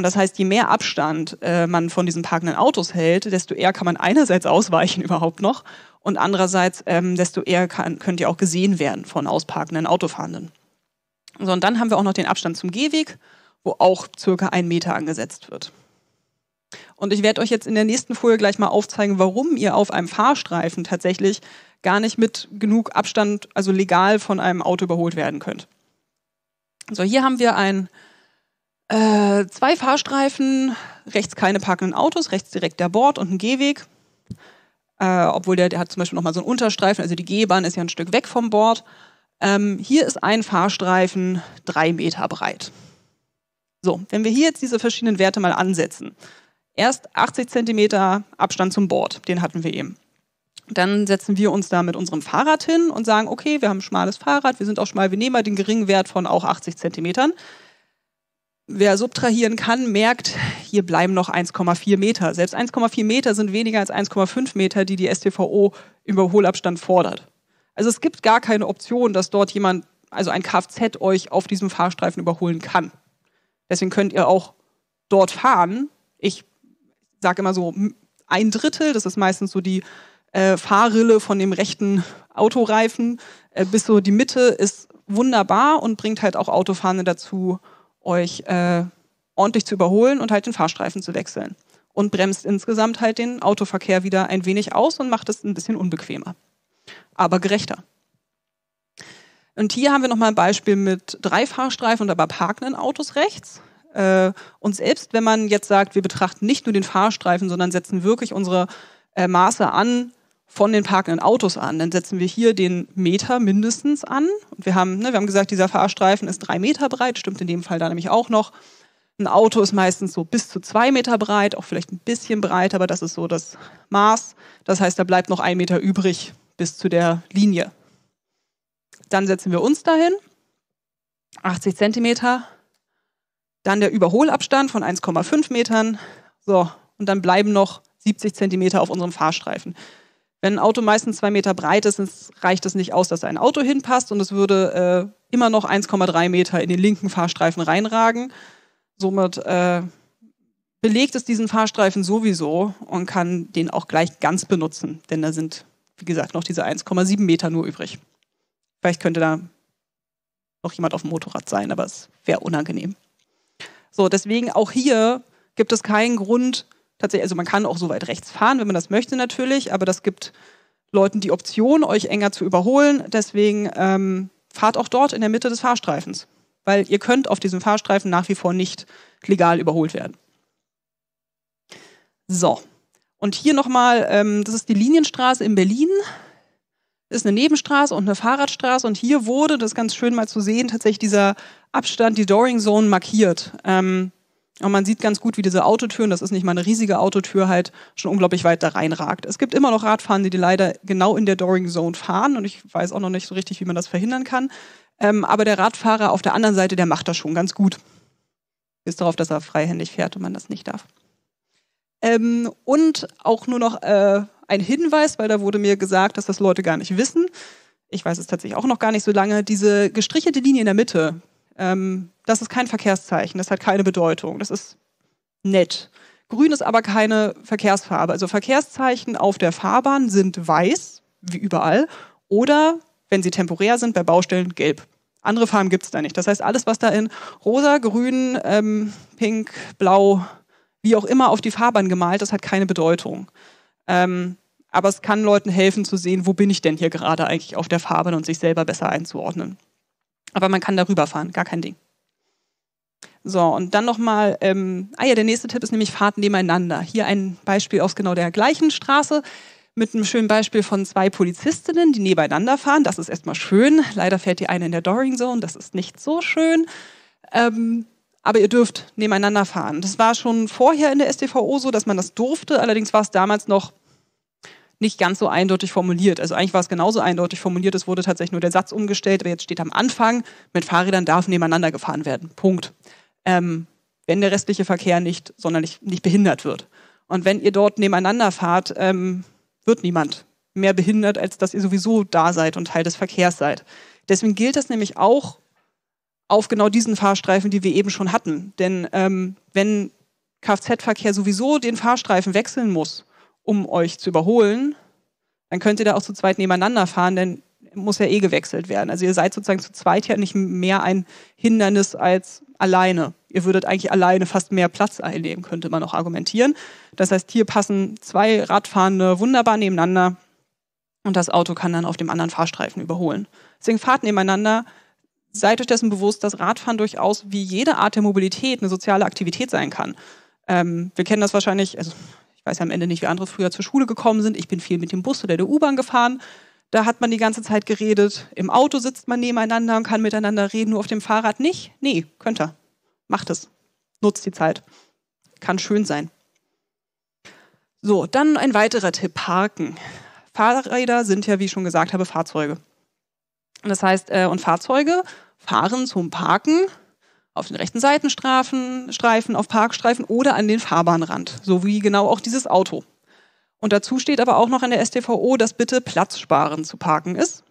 Und das heißt, je mehr Abstand äh, man von diesen parkenden Autos hält, desto eher kann man einerseits ausweichen *laughs* überhaupt noch und andererseits, ähm, desto eher kann, könnt ihr auch gesehen werden von ausparkenden Autofahrenden. So, und dann haben wir auch noch den Abstand zum Gehweg, wo auch circa ein Meter angesetzt wird. Und ich werde euch jetzt in der nächsten Folie gleich mal aufzeigen, warum ihr auf einem Fahrstreifen tatsächlich gar nicht mit genug Abstand, also legal von einem Auto überholt werden könnt. So, hier haben wir ein äh, zwei Fahrstreifen, rechts keine parkenden Autos, rechts direkt der Bord und ein Gehweg. Äh, obwohl der, der hat zum Beispiel nochmal so einen Unterstreifen, also die Gehbahn ist ja ein Stück weg vom Bord. Ähm, hier ist ein Fahrstreifen drei Meter breit. So, wenn wir hier jetzt diese verschiedenen Werte mal ansetzen. Erst 80 Zentimeter Abstand zum Bord, den hatten wir eben. Dann setzen wir uns da mit unserem Fahrrad hin und sagen, okay, wir haben ein schmales Fahrrad, wir sind auch schmal, wir nehmen mal den geringen Wert von auch 80 Zentimetern wer subtrahieren kann, merkt, hier bleiben noch 1,4 Meter. Selbst 1,4 Meter sind weniger als 1,5 Meter, die die STVO im Überholabstand fordert. Also es gibt gar keine Option, dass dort jemand, also ein Kfz euch auf diesem Fahrstreifen überholen kann. Deswegen könnt ihr auch dort fahren. Ich sage immer so ein Drittel, das ist meistens so die äh, Fahrrille von dem rechten Autoreifen, äh, bis so die Mitte ist wunderbar und bringt halt auch Autofahrende dazu, euch äh, ordentlich zu überholen und halt den Fahrstreifen zu wechseln. Und bremst insgesamt halt den Autoverkehr wieder ein wenig aus und macht es ein bisschen unbequemer, aber gerechter. Und hier haben wir nochmal ein Beispiel mit drei Fahrstreifen und aber parkenden Autos rechts. Äh, und selbst wenn man jetzt sagt, wir betrachten nicht nur den Fahrstreifen, sondern setzen wirklich unsere äh, Maße an, von den parkenden Autos an. Dann setzen wir hier den Meter mindestens an. Und wir haben, ne, wir haben gesagt, dieser Fahrstreifen ist drei Meter breit, stimmt in dem Fall da nämlich auch noch. Ein Auto ist meistens so bis zu zwei Meter breit, auch vielleicht ein bisschen breit, aber das ist so das Maß. Das heißt, da bleibt noch ein Meter übrig bis zu der Linie. Dann setzen wir uns dahin, 80 Zentimeter. Dann der Überholabstand von 1,5 Metern. So, und dann bleiben noch 70 Zentimeter auf unserem Fahrstreifen. Wenn ein Auto meistens zwei Meter breit ist, reicht es nicht aus, dass ein Auto hinpasst und es würde äh, immer noch 1,3 Meter in den linken Fahrstreifen reinragen. Somit äh, belegt es diesen Fahrstreifen sowieso und kann den auch gleich ganz benutzen, denn da sind, wie gesagt, noch diese 1,7 Meter nur übrig. Vielleicht könnte da noch jemand auf dem Motorrad sein, aber es wäre unangenehm. So, deswegen auch hier gibt es keinen Grund, tatsächlich, also man kann auch so weit rechts fahren, wenn man das möchte natürlich, aber das gibt Leuten die Option, euch enger zu überholen. Deswegen ähm, fahrt auch dort in der Mitte des Fahrstreifens, weil ihr könnt auf diesem Fahrstreifen nach wie vor nicht legal überholt werden. So, und hier nochmal, ähm, das ist die Linienstraße in Berlin. Das ist eine Nebenstraße und eine Fahrradstraße. Und hier wurde, das ist ganz schön mal zu sehen, tatsächlich dieser Abstand, die Doring Zone markiert. Ähm, und man sieht ganz gut, wie diese Autotüren, das ist nicht mal eine riesige Autotür, halt schon unglaublich weit da reinragt. Es gibt immer noch Radfahrende, die leider genau in der Doring Zone fahren und ich weiß auch noch nicht so richtig, wie man das verhindern kann. Ähm, aber der Radfahrer auf der anderen Seite, der macht das schon ganz gut. Bis darauf, dass er freihändig fährt und man das nicht darf. Ähm, und auch nur noch äh, ein Hinweis, weil da wurde mir gesagt, dass das Leute gar nicht wissen. Ich weiß es tatsächlich auch noch gar nicht so lange. Diese gestrichelte Linie in der Mitte, ähm, das ist kein Verkehrszeichen, das hat keine Bedeutung, das ist nett. Grün ist aber keine Verkehrsfarbe. Also Verkehrszeichen auf der Fahrbahn sind weiß, wie überall, oder wenn sie temporär sind, bei Baustellen gelb. Andere Farben gibt es da nicht. Das heißt, alles, was da in rosa, grün, ähm, pink, blau, wie auch immer auf die Fahrbahn gemalt, ist, hat keine Bedeutung. Ähm, aber es kann Leuten helfen zu sehen, wo bin ich denn hier gerade eigentlich auf der Fahrbahn und sich selber besser einzuordnen. Aber man kann darüber fahren, gar kein Ding. So, und dann nochmal, ähm, ah ja, der nächste Tipp ist nämlich Fahrt nebeneinander. Hier ein Beispiel aus genau der gleichen Straße mit einem schönen Beispiel von zwei Polizistinnen, die nebeneinander fahren. Das ist erstmal schön. Leider fährt die eine in der Doring Zone, das ist nicht so schön. Ähm, aber ihr dürft nebeneinander fahren. Das war schon vorher in der STVO so, dass man das durfte. Allerdings war es damals noch nicht ganz so eindeutig formuliert. Also eigentlich war es genauso eindeutig formuliert. Es wurde tatsächlich nur der Satz umgestellt, aber jetzt steht am Anfang, mit Fahrrädern darf nebeneinander gefahren werden. Punkt ähm, wenn der restliche Verkehr nicht, sondern nicht, nicht behindert wird. Und wenn ihr dort nebeneinander fahrt, ähm, wird niemand mehr behindert, als dass ihr sowieso da seid und Teil des Verkehrs seid. Deswegen gilt das nämlich auch auf genau diesen Fahrstreifen, die wir eben schon hatten. Denn ähm, wenn Kfz-Verkehr sowieso den Fahrstreifen wechseln muss, um euch zu überholen, dann könnt ihr da auch zu zweit nebeneinander fahren, denn muss ja eh gewechselt werden. Also ihr seid sozusagen zu zweit ja nicht mehr ein Hindernis als alleine. Ihr würdet eigentlich alleine fast mehr Platz einnehmen, könnte man auch argumentieren. Das heißt, hier passen zwei Radfahrende wunderbar nebeneinander und das Auto kann dann auf dem anderen Fahrstreifen überholen. Deswegen fahrt nebeneinander. Seid euch dessen bewusst, dass Radfahren durchaus wie jede Art der Mobilität eine soziale Aktivität sein kann. Ähm, wir kennen das wahrscheinlich, also ich weiß ja am Ende nicht, wie andere früher zur Schule gekommen sind. Ich bin viel mit dem Bus oder der U-Bahn gefahren. Da hat man die ganze Zeit geredet. Im Auto sitzt man nebeneinander und kann miteinander reden, nur auf dem Fahrrad nicht. Nee, könnt ihr. Macht es. Nutzt die Zeit. Kann schön sein. So, dann ein weiterer Tipp: Parken. Fahrräder sind ja, wie ich schon gesagt habe, Fahrzeuge. Das heißt, äh, und Fahrzeuge fahren zum Parken auf den rechten Seitenstreifen, auf Parkstreifen oder an den Fahrbahnrand. So wie genau auch dieses Auto. Und dazu steht aber auch noch in der STVO, dass bitte platzsparend zu parken ist.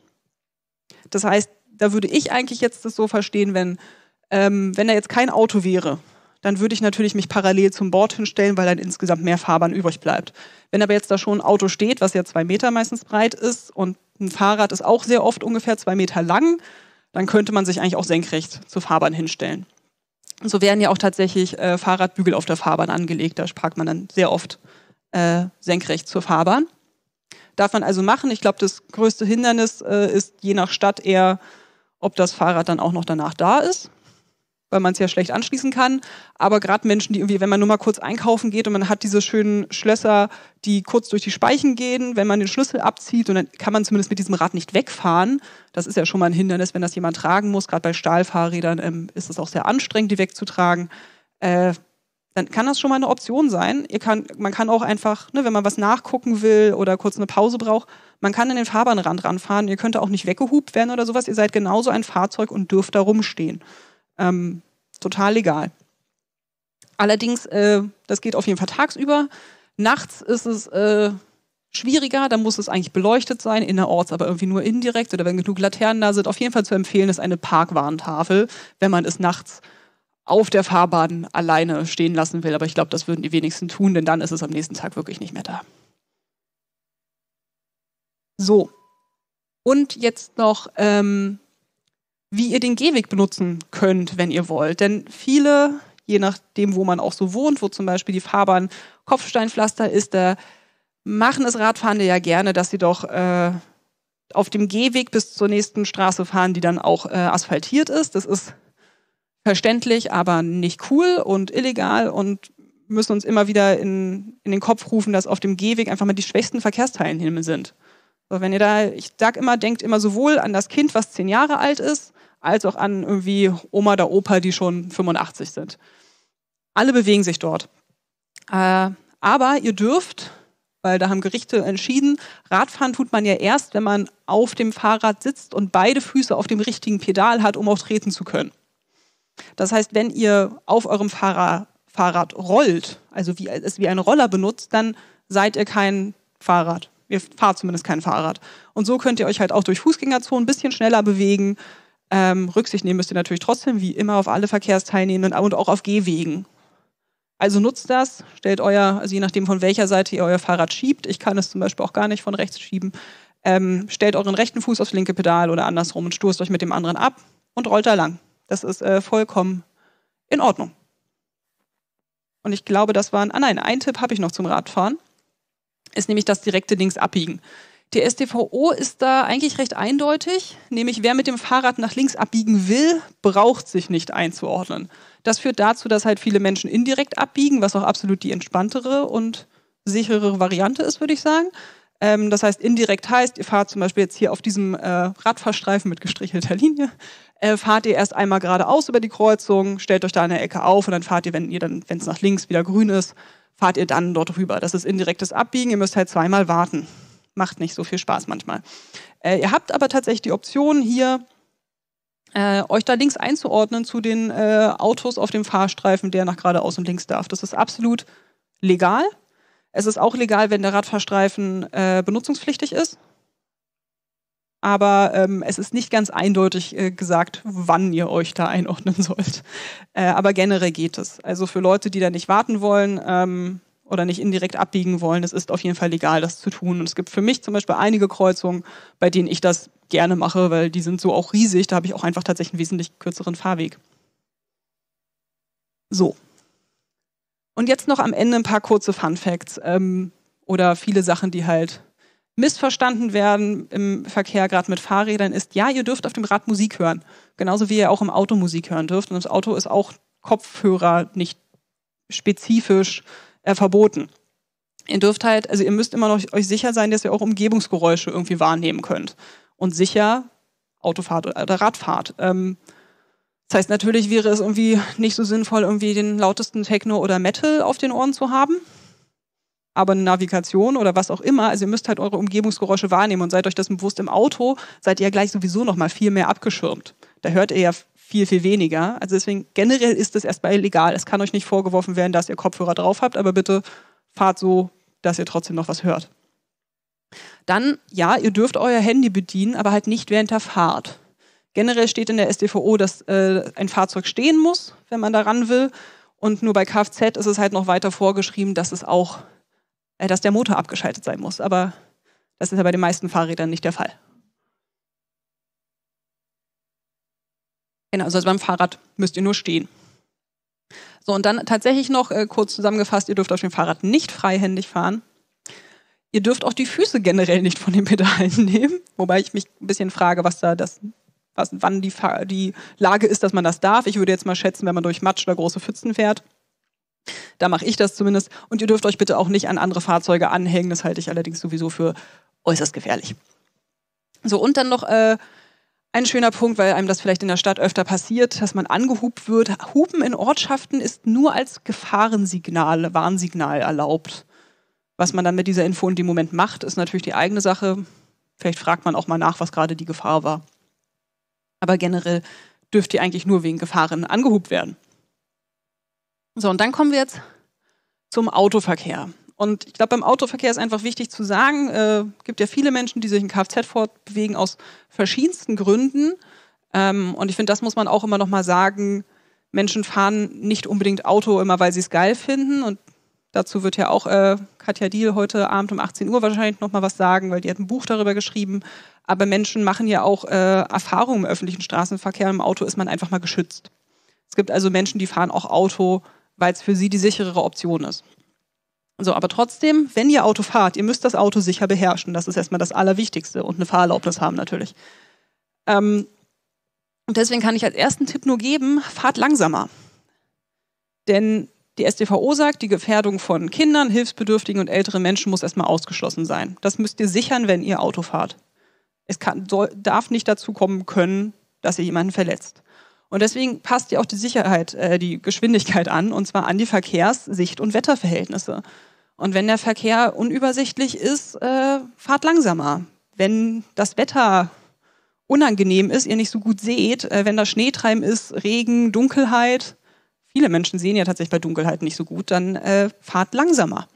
Das heißt, da würde ich eigentlich jetzt das so verstehen, wenn, ähm, wenn da jetzt kein Auto wäre, dann würde ich natürlich mich parallel zum Board hinstellen, weil dann insgesamt mehr Fahrbahn übrig bleibt. Wenn aber jetzt da schon ein Auto steht, was ja zwei Meter meistens breit ist und ein Fahrrad ist auch sehr oft ungefähr zwei Meter lang, dann könnte man sich eigentlich auch senkrecht zur Fahrbahn hinstellen. So werden ja auch tatsächlich äh, Fahrradbügel auf der Fahrbahn angelegt, da parkt man dann sehr oft äh, senkrecht zur Fahrbahn. Darf man also machen. Ich glaube, das größte Hindernis äh, ist je nach Stadt eher, ob das Fahrrad dann auch noch danach da ist, weil man es ja schlecht anschließen kann. Aber gerade Menschen, die irgendwie, wenn man nur mal kurz einkaufen geht und man hat diese schönen Schlösser, die kurz durch die Speichen gehen, wenn man den Schlüssel abzieht und dann kann man zumindest mit diesem Rad nicht wegfahren. Das ist ja schon mal ein Hindernis, wenn das jemand tragen muss. Gerade bei Stahlfahrrädern ähm, ist es auch sehr anstrengend, die wegzutragen. Äh, dann kann das schon mal eine Option sein. Kann, man kann auch einfach, ne, wenn man was nachgucken will oder kurz eine Pause braucht, man kann an den Fahrbahnrand ranfahren. Ihr könnt auch nicht weggehupt werden oder sowas. Ihr seid genauso ein Fahrzeug und dürft da rumstehen. Ähm, total legal. Allerdings, äh, das geht auf jeden Fall tagsüber. Nachts ist es äh, schwieriger, da muss es eigentlich beleuchtet sein, innerorts aber irgendwie nur indirekt oder wenn genug Laternen da sind. Auf jeden Fall zu empfehlen ist eine Parkwarntafel, wenn man es nachts äh, auf der Fahrbahn alleine stehen lassen will. Aber ich glaube, das würden die wenigsten tun, denn dann ist es am nächsten Tag wirklich nicht mehr da. So. Und jetzt noch, ähm, wie ihr den Gehweg benutzen könnt, wenn ihr wollt. Denn viele, je nachdem, wo man auch so wohnt, wo zum Beispiel die Fahrbahn Kopfsteinpflaster ist, da machen es Radfahrende ja gerne, dass sie doch äh, auf dem Gehweg bis zur nächsten Straße fahren, die dann auch äh, asphaltiert ist. Das ist verständlich, aber nicht cool und illegal und müssen uns immer wieder in, in den Kopf rufen, dass auf dem Gehweg einfach mal die schwächsten Verkehrsteilnehmer sind. So, wenn ihr da, ich sag immer, denkt immer sowohl an das Kind, was zehn Jahre alt ist, als auch an irgendwie Oma oder Opa, die schon 85 sind. Alle bewegen sich dort. Äh, aber ihr dürft, weil da haben Gerichte entschieden, Radfahren tut man ja erst, wenn man auf dem Fahrrad sitzt und beide Füße auf dem richtigen Pedal hat, um auch treten zu können. Das heißt, wenn ihr auf eurem Fahrer, Fahrrad rollt, also wie, es wie ein Roller benutzt, dann seid ihr kein Fahrrad. Ihr fahrt zumindest kein Fahrrad. Und so könnt ihr euch halt auch durch Fußgängerzonen ein bisschen schneller bewegen. Ähm, Rücksicht nehmen müsst ihr natürlich trotzdem, wie immer, auf alle Verkehrsteilnehmenden und auch auf Gehwegen. Also nutzt das, stellt euer, also je nachdem von welcher Seite ihr euer Fahrrad schiebt, ich kann es zum Beispiel auch gar nicht von rechts schieben, ähm, stellt euren rechten Fuß aufs linke Pedal oder andersrum und stoßt euch mit dem anderen ab und rollt da lang. Das ist äh, vollkommen in Ordnung. Und ich glaube, das waren, ah nein, ein Tipp habe ich noch zum Radfahren, ist nämlich das direkte links abbiegen. Die STVO ist da eigentlich recht eindeutig, nämlich wer mit dem Fahrrad nach links abbiegen will, braucht sich nicht einzuordnen. Das führt dazu, dass halt viele Menschen indirekt abbiegen, was auch absolut die entspanntere und sicherere Variante ist, würde ich sagen. Ähm, das heißt, indirekt heißt, ihr fahrt zum Beispiel jetzt hier auf diesem äh, Radfahrstreifen mit gestrichelter Linie, äh, fahrt ihr erst einmal geradeaus über die Kreuzung, stellt euch da in der Ecke auf und dann fahrt ihr, wenn ihr dann, wenn es nach links wieder grün ist, fahrt ihr dann dort rüber. Das ist indirektes Abbiegen, ihr müsst halt zweimal warten. Macht nicht so viel Spaß manchmal. Äh, ihr habt aber tatsächlich die Option hier, äh, euch da links einzuordnen zu den äh, Autos auf dem Fahrstreifen, der nach geradeaus und links darf. Das ist absolut legal. Es ist auch legal, wenn der Radfahrstreifen äh, benutzungspflichtig ist. Aber ähm, es ist nicht ganz eindeutig äh, gesagt, wann ihr euch da einordnen *laughs* sollt. Äh, aber generell geht es. Also für Leute, die da nicht warten wollen ähm, oder nicht indirekt abbiegen wollen, es ist auf jeden Fall legal, das zu tun. Und es gibt für mich zum Beispiel einige Kreuzungen, bei denen ich das gerne mache, weil die sind so auch riesig. Da habe ich auch einfach tatsächlich einen wesentlich kürzeren Fahrweg. So, und jetzt noch am Ende ein paar kurze Fun Facts ähm, oder viele Sachen, die halt missverstanden werden im Verkehr, gerade mit Fahrrädern, ist, ja, ihr dürft auf dem Rad Musik hören. Genauso wie ihr auch im Auto Musik hören dürft. Und das Auto ist auch Kopfhörer nicht spezifisch äh, verboten. Ihr dürft halt, also ihr müsst immer noch euch sicher sein, dass ihr auch Umgebungsgeräusche irgendwie wahrnehmen könnt. Und sicher Autofahrt oder Radfahrt. Ähm, das heißt, natürlich wäre es irgendwie nicht so sinnvoll, irgendwie den lautesten Techno oder Metal auf den Ohren zu haben. Aber eine Navigation oder was auch immer, also ihr müsst halt eure Umgebungsgeräusche wahrnehmen und seid euch das bewusst im Auto, seid ihr gleich sowieso nochmal viel mehr abgeschirmt. Da hört ihr ja viel, viel weniger. Also deswegen generell ist das erstmal illegal. Es kann euch nicht vorgeworfen werden, dass ihr Kopfhörer drauf habt, aber bitte fahrt so, dass ihr trotzdem noch was hört. Dann, ja, ihr dürft euer Handy bedienen, aber halt nicht während der Fahrt. Generell steht in der SDVO, dass äh, ein Fahrzeug stehen muss, wenn man daran will. Und nur bei Kfz ist es halt noch weiter vorgeschrieben, dass es auch, äh, dass der Motor abgeschaltet sein muss. Aber das ist ja bei den meisten Fahrrädern nicht der Fall. Genau, also beim Fahrrad müsst ihr nur stehen. So, und dann tatsächlich noch äh, kurz zusammengefasst, ihr dürft auf dem Fahrrad nicht freihändig fahren. Ihr dürft auch die Füße generell nicht von den Pedalen *laughs* nehmen, wobei ich mich ein bisschen frage, was da das was, wann die, die Lage ist, dass man das darf. Ich würde jetzt mal schätzen, wenn man durch Matsch oder große Pfützen fährt. Da mache ich das zumindest. Und ihr dürft euch bitte auch nicht an andere Fahrzeuge anhängen. Das halte ich allerdings sowieso für äußerst gefährlich. So, und dann noch äh, ein schöner Punkt, weil einem das vielleicht in der Stadt öfter passiert, dass man angehupt wird. Hupen in Ortschaften ist nur als Gefahrensignal, Warnsignal erlaubt. Was man dann mit dieser Info in dem Moment macht, ist natürlich die eigene Sache. Vielleicht fragt man auch mal nach, was gerade die Gefahr war. Aber generell dürft ihr eigentlich nur wegen Gefahren angehobt werden. So, und dann kommen wir jetzt zum Autoverkehr. Und ich glaube, beim Autoverkehr ist einfach wichtig zu sagen, äh, gibt ja viele Menschen, die sich in Kfz fortbewegen aus verschiedensten Gründen. Ähm, und ich finde, das muss man auch immer noch mal sagen. Menschen fahren nicht unbedingt Auto immer, weil sie es geil finden. Und dazu wird ja auch äh, Katja Diel heute Abend um 18 Uhr wahrscheinlich noch mal was sagen, weil die hat ein Buch darüber geschrieben. Aber Menschen machen ja auch äh, Erfahrungen im öffentlichen Straßenverkehr. Im Auto ist man einfach mal geschützt. Es gibt also Menschen, die fahren auch Auto, weil es für sie die sicherere Option ist. So, aber trotzdem, wenn ihr Auto fahrt, ihr müsst das Auto sicher beherrschen. Das ist erstmal das Allerwichtigste und eine Fahrerlaubnis haben natürlich. Ähm, und deswegen kann ich als ersten Tipp nur geben, fahrt langsamer. Denn die SDVO sagt, die Gefährdung von Kindern, Hilfsbedürftigen und älteren Menschen muss erstmal ausgeschlossen sein. Das müsst ihr sichern, wenn ihr Auto fahrt. Es kann, soll, darf nicht dazu kommen können, dass ihr jemanden verletzt. Und deswegen passt ihr auch die Sicherheit, äh, die Geschwindigkeit an, und zwar an die Verkehrssicht- und Wetterverhältnisse. Und wenn der Verkehr unübersichtlich ist, äh, fahrt langsamer. Wenn das Wetter unangenehm ist, ihr nicht so gut seht, äh, wenn da Schneetreiben ist, Regen, Dunkelheit, viele Menschen sehen ja tatsächlich bei Dunkelheit nicht so gut, dann äh, fahrt langsamer.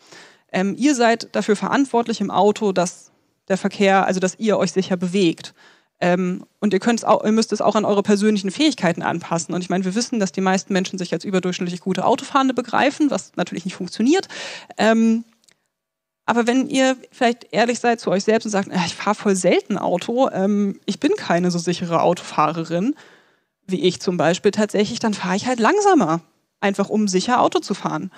Ähm, ihr seid dafür verantwortlich im Auto, dass der Verkehr, also dass ihr euch sicher bewegt. Ähm, und ihr, könnt's auch, ihr müsst es auch an eure persönlichen Fähigkeiten anpassen. Und ich meine, wir wissen, dass die meisten Menschen sich als überdurchschnittlich gute Autofahrende begreifen, was natürlich nicht funktioniert. Ähm, aber wenn ihr vielleicht ehrlich seid zu euch selbst und sagt, ah, ich fahre voll selten Auto, ähm, ich bin keine so sichere Autofahrerin, wie ich zum Beispiel tatsächlich, dann fahre ich halt langsamer, einfach um sicher Auto zu fahren.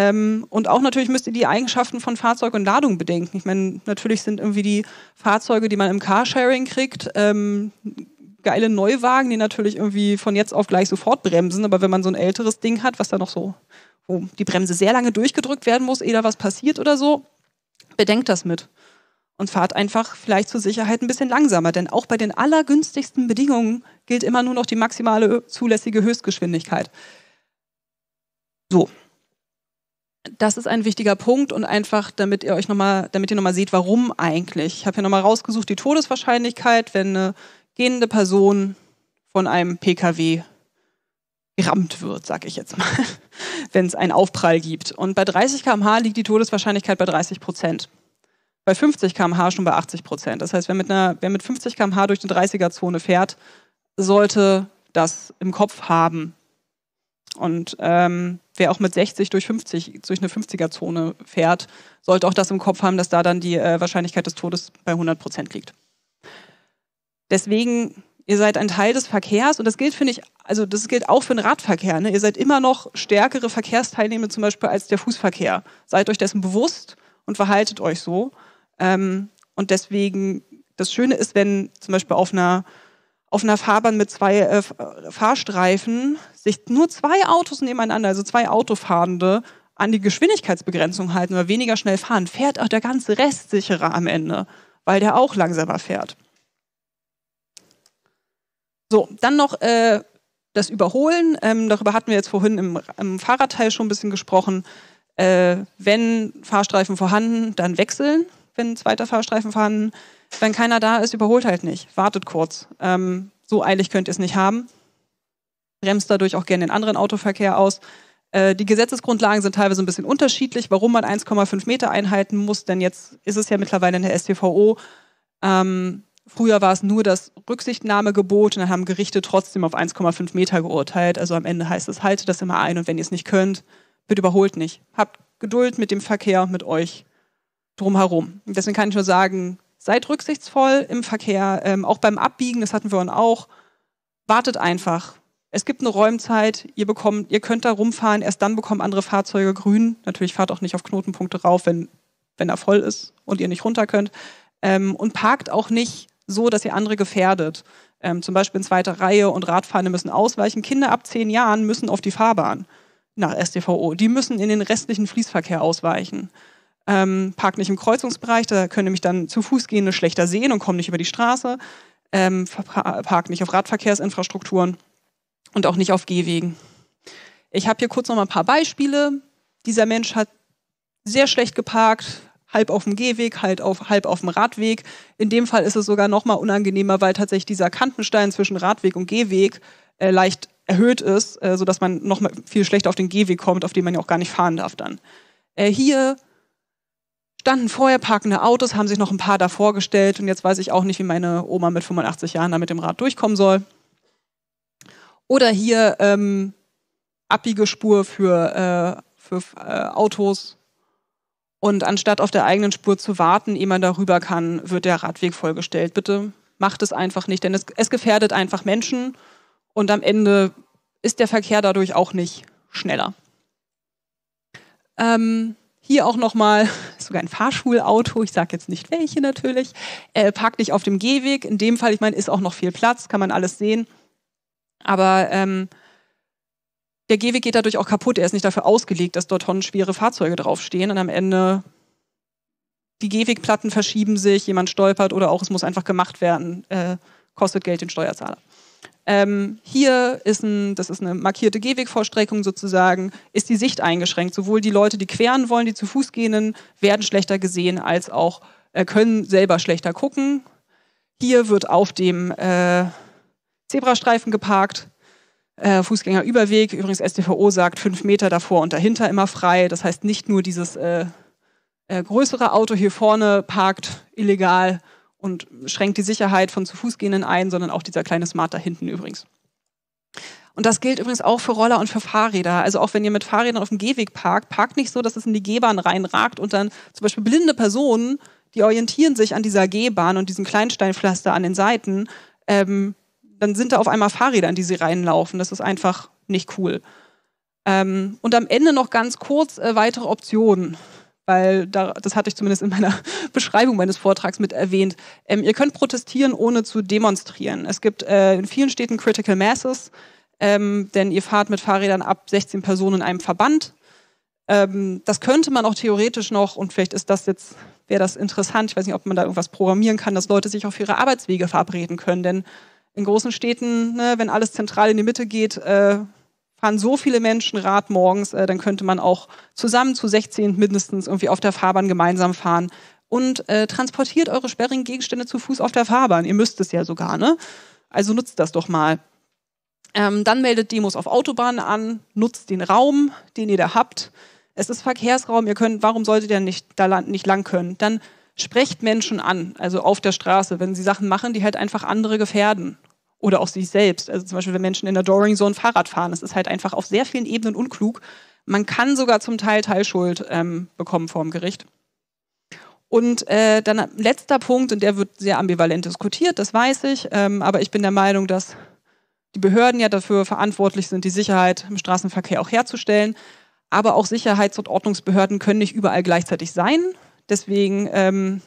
Ähm, und auch natürlich müsst ihr die Eigenschaften von Fahrzeug und Ladung bedenken. Ich meine, natürlich sind irgendwie die Fahrzeuge, die man im Carsharing kriegt, ähm, geile Neuwagen, die natürlich irgendwie von jetzt auf gleich sofort bremsen. Aber wenn man so ein älteres Ding hat, was da noch so, wo die Bremse sehr lange durchgedrückt werden muss, ehe da was passiert oder so, bedenkt das mit. Und fahrt einfach vielleicht zur Sicherheit ein bisschen langsamer, denn auch bei den allergünstigsten Bedingungen gilt immer nur noch die maximale zulässige Höchstgeschwindigkeit. So, das ist ein wichtiger Punkt und einfach, damit ihr euch nochmal, damit ihr nochmal seht, warum eigentlich. Ich habe hier nochmal rausgesucht die Todeswahrscheinlichkeit, wenn eine gehende Person von einem Pkw gerammt wird, sag ich jetzt mal, *laughs* wenn es einen Aufprall gibt. Und bei 30 km/h liegt die Todeswahrscheinlichkeit bei 30 Prozent. Bei 50 km/h schon bei 80 Prozent. Das heißt, wer mit, einer, wer mit 50 km/h durch die 30er-Zone fährt, sollte das im Kopf haben. Und ähm, wer auch mit 60 durch 50, durch eine 50er-Zone fährt, sollte auch das im Kopf haben, dass da dann die äh, Wahrscheinlichkeit des Todes bei 100 Prozent liegt. Deswegen, ihr seid ein Teil des Verkehrs und das gilt, finde ich, also das gilt auch für den Radverkehr. Ne? Ihr seid immer noch stärkere Verkehrsteilnehmer zum Beispiel als der Fußverkehr. Seid euch dessen bewusst und verhaltet euch so. Ähm, und deswegen, das Schöne ist, wenn zum Beispiel auf einer auf einer Fahrbahn mit zwei äh, äh, Fahrstreifen sich nur zwei Autos nebeneinander, also zwei Autofahrende, an die Geschwindigkeitsbegrenzung halten oder weniger schnell fahren, fährt auch der ganze Rest sicherer am Ende, weil der auch langsamer fährt. So, dann noch äh, das Überholen. Ähm, darüber hatten wir jetzt vorhin im, im Fahrradteil schon ein bisschen gesprochen. Äh, wenn Fahrstreifen vorhanden, dann wechseln, wenn ein zweiter Fahrstreifen vorhanden ist wenn keiner da ist, überholt halt nicht. Wartet kurz. Ähm, so eilig könnt ihr es nicht haben. Bremst dadurch auch gerne den anderen Autoverkehr aus. Äh, die Gesetzesgrundlagen sind teilweise ein bisschen unterschiedlich, warum man 1,5 Meter einhalten muss, denn jetzt ist es ja mittlerweile in der STVO. Ähm, früher war es nur das Rücksichtnahmegebot und dann haben Gerichte trotzdem auf 1,5 Meter geurteilt. Also am Ende heißt es, haltet das immer ein und wenn ihr es nicht könnt, wird überholt nicht. Habt Geduld mit dem Verkehr, mit euch drumherum. Deswegen kann ich nur sagen, Seid rücksichtsvoll im Verkehr, ähm, auch beim Abbiegen, das hatten wir auch. Wartet einfach. Es gibt eine Räumzeit, ihr, bekommt, ihr könnt da rumfahren, erst dann bekommen andere Fahrzeuge grün. Natürlich fahrt auch nicht auf Knotenpunkte rauf, wenn, wenn er voll ist und ihr nicht runter könnt. Ähm, und parkt auch nicht so, dass ihr andere gefährdet. Ähm, zum Beispiel in zweiter Reihe und Radfahrende müssen ausweichen. Kinder ab zehn Jahren müssen auf die Fahrbahn nach STVO. Die müssen in den restlichen Fließverkehr ausweichen ähm, parke nicht im Kreuzungsbereich, da können nämlich dann zu Fuß gehende schlechter sehen und kommen nicht über die Straße, ähm, parke nicht auf Radverkehrsinfrastrukturen und auch nicht auf Gehwegen. Ich habe hier kurz noch mal ein paar Beispiele. Dieser Mensch hat sehr schlecht geparkt, halb auf dem Gehweg, halb auf, halb auf dem Radweg. In dem Fall ist es sogar noch mal unangenehmer, weil tatsächlich dieser Kantenstein zwischen Radweg und Gehweg äh, leicht erhöht ist, äh, sodass man noch mal viel schlechter auf den Gehweg kommt, auf den man ja auch gar nicht fahren darf dann. Äh, hier standen vorher parkende Autos, haben sich noch ein paar davor gestellt und jetzt weiß ich auch nicht, wie meine Oma mit 85 Jahren da mit dem Rad durchkommen soll. Oder hier ähm, abbiege für, äh, für äh, Autos. Und anstatt auf der eigenen Spur zu warten, ehe man darüber kann, wird der Radweg vollgestellt. Bitte macht es einfach nicht, denn es, es gefährdet einfach Menschen und am Ende ist der Verkehr dadurch auch nicht schneller. Ähm, hier auch nochmal *laughs* sogar ein Fahrschulauto, ich sage jetzt nicht welche natürlich, äh, parkt nicht auf dem Gehweg. In dem Fall, ich meine, ist auch noch viel Platz, kann man alles sehen. Aber ähm, der Gehweg geht dadurch auch kaputt. Er ist nicht dafür ausgelegt, dass dort tonnenschwere Fahrzeuge draufstehen und am Ende die Gehwegplatten verschieben sich, jemand stolpert oder auch es muss einfach gemacht werden. Äh, kostet Geld den Steuerzahler ähm, hier ist ein, das ist eine markierte Gehwegvorstreckung sozusagen, ist die Sicht eingeschränkt. Sowohl die Leute, die queren wollen, die zu Fuß gehen, werden schlechter gesehen, als auch äh, können selber schlechter gucken. Hier wird auf dem äh, Zebrastreifen geparkt, äh, Fußgängerüberweg. Übrigens, StVO sagt fünf Meter davor und dahinter immer frei. Das heißt, nicht nur dieses äh, äh größere Auto hier vorne parkt illegal und schränkt die Sicherheit von zu Fuß gehenden ein, sondern auch dieser kleine Smart da hinten übrigens. Und das gilt übrigens auch für Roller und für Fahrräder. Also auch wenn ihr mit Fahrrädern auf dem Gehweg parkt, parkt nicht so, dass es in die Gehbahn reinragt und dann zum Beispiel blinde Personen, die orientieren sich an dieser Gehbahn und diesem Kleinsteinpflaster an den Seiten, ähm, dann sind da auf einmal Fahrräder, in die sie reinlaufen. Das ist einfach nicht cool. Ähm, und am Ende noch ganz kurz äh, weitere Optionen weil da, das hatte ich zumindest in meiner *laughs* Beschreibung meines Vortrags mit erwähnt. Ähm, ihr könnt protestieren, ohne zu demonstrieren. Es gibt äh, in vielen Städten Critical Masses, ähm, denn ihr fahrt mit Fahrrädern ab 16 Personen in einem Verband. Ähm, das könnte man auch theoretisch noch, und vielleicht ist das jetzt, wäre das interessant, ich weiß nicht, ob man da irgendwas programmieren kann, dass Leute sich auf ihre Arbeitswege verabreden können, denn in großen Städten, ne, wenn alles zentral in die Mitte geht, äh, fahren so viele Menschen Rad morgens, äh, dann könnte man auch zusammen zu 16 mindestens irgendwie auf der Fahrbahn gemeinsam fahren. Und äh, transportiert eure sperrigen Gegenstände zu Fuß auf der Fahrbahn. Ihr müsst es ja sogar, ne? Also nutzt das doch mal. Ähm, dann meldet Demos auf Autobahnen an, nutzt den Raum, den ihr da habt. Es ist Verkehrsraum, ihr könnt, warum solltet ihr nicht, da land, nicht lang können? Dann sprecht Menschen an, also auf der Straße, wenn sie Sachen machen, die halt einfach andere gefährden oder auch sich selbst. Also zum Beispiel, wenn Menschen in der Dooring Zone Fahrrad fahren, das ist halt einfach auf sehr vielen Ebenen unklug. Man kann sogar zum Teil Teilschuld ähm, bekommen dem Gericht. Und äh, dann letzter Punkt, und der wird sehr ambivalent diskutiert, das weiß ich, ähm, aber ich bin der Meinung, dass die Behörden ja dafür verantwortlich sind, die Sicherheit im Straßenverkehr auch herzustellen. Aber auch Sicherheits- und Ordnungsbehörden können nicht überall gleichzeitig sein. Deswegen ähm,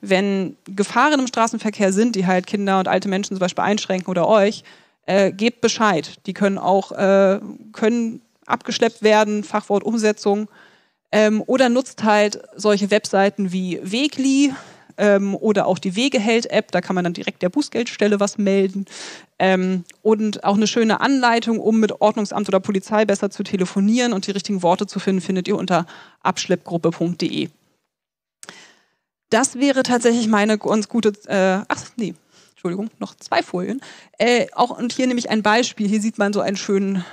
wenn Gefahren im Straßenverkehr sind, die halt Kinder und alte Menschen zum Beispiel einschränken oder euch, äh, gebt Bescheid. Die können auch äh, können abgeschleppt werden, Fachwort Umsetzung. Ähm, oder nutzt halt solche Webseiten wie Wegli ähm, oder auch die Wegeheld-App, da kann man dann direkt der Bußgeldstelle was melden. Ähm, und auch eine schöne Anleitung, um mit Ordnungsamt oder Polizei besser zu telefonieren und die richtigen Worte zu finden, findet ihr unter abschleppgruppe.de. Das wäre tatsächlich meine ganz gute, äh, ach nee, Entschuldigung, noch zwei Folien. Äh, auch, und hier nehme ich ein Beispiel. Hier sieht man so einen schönen,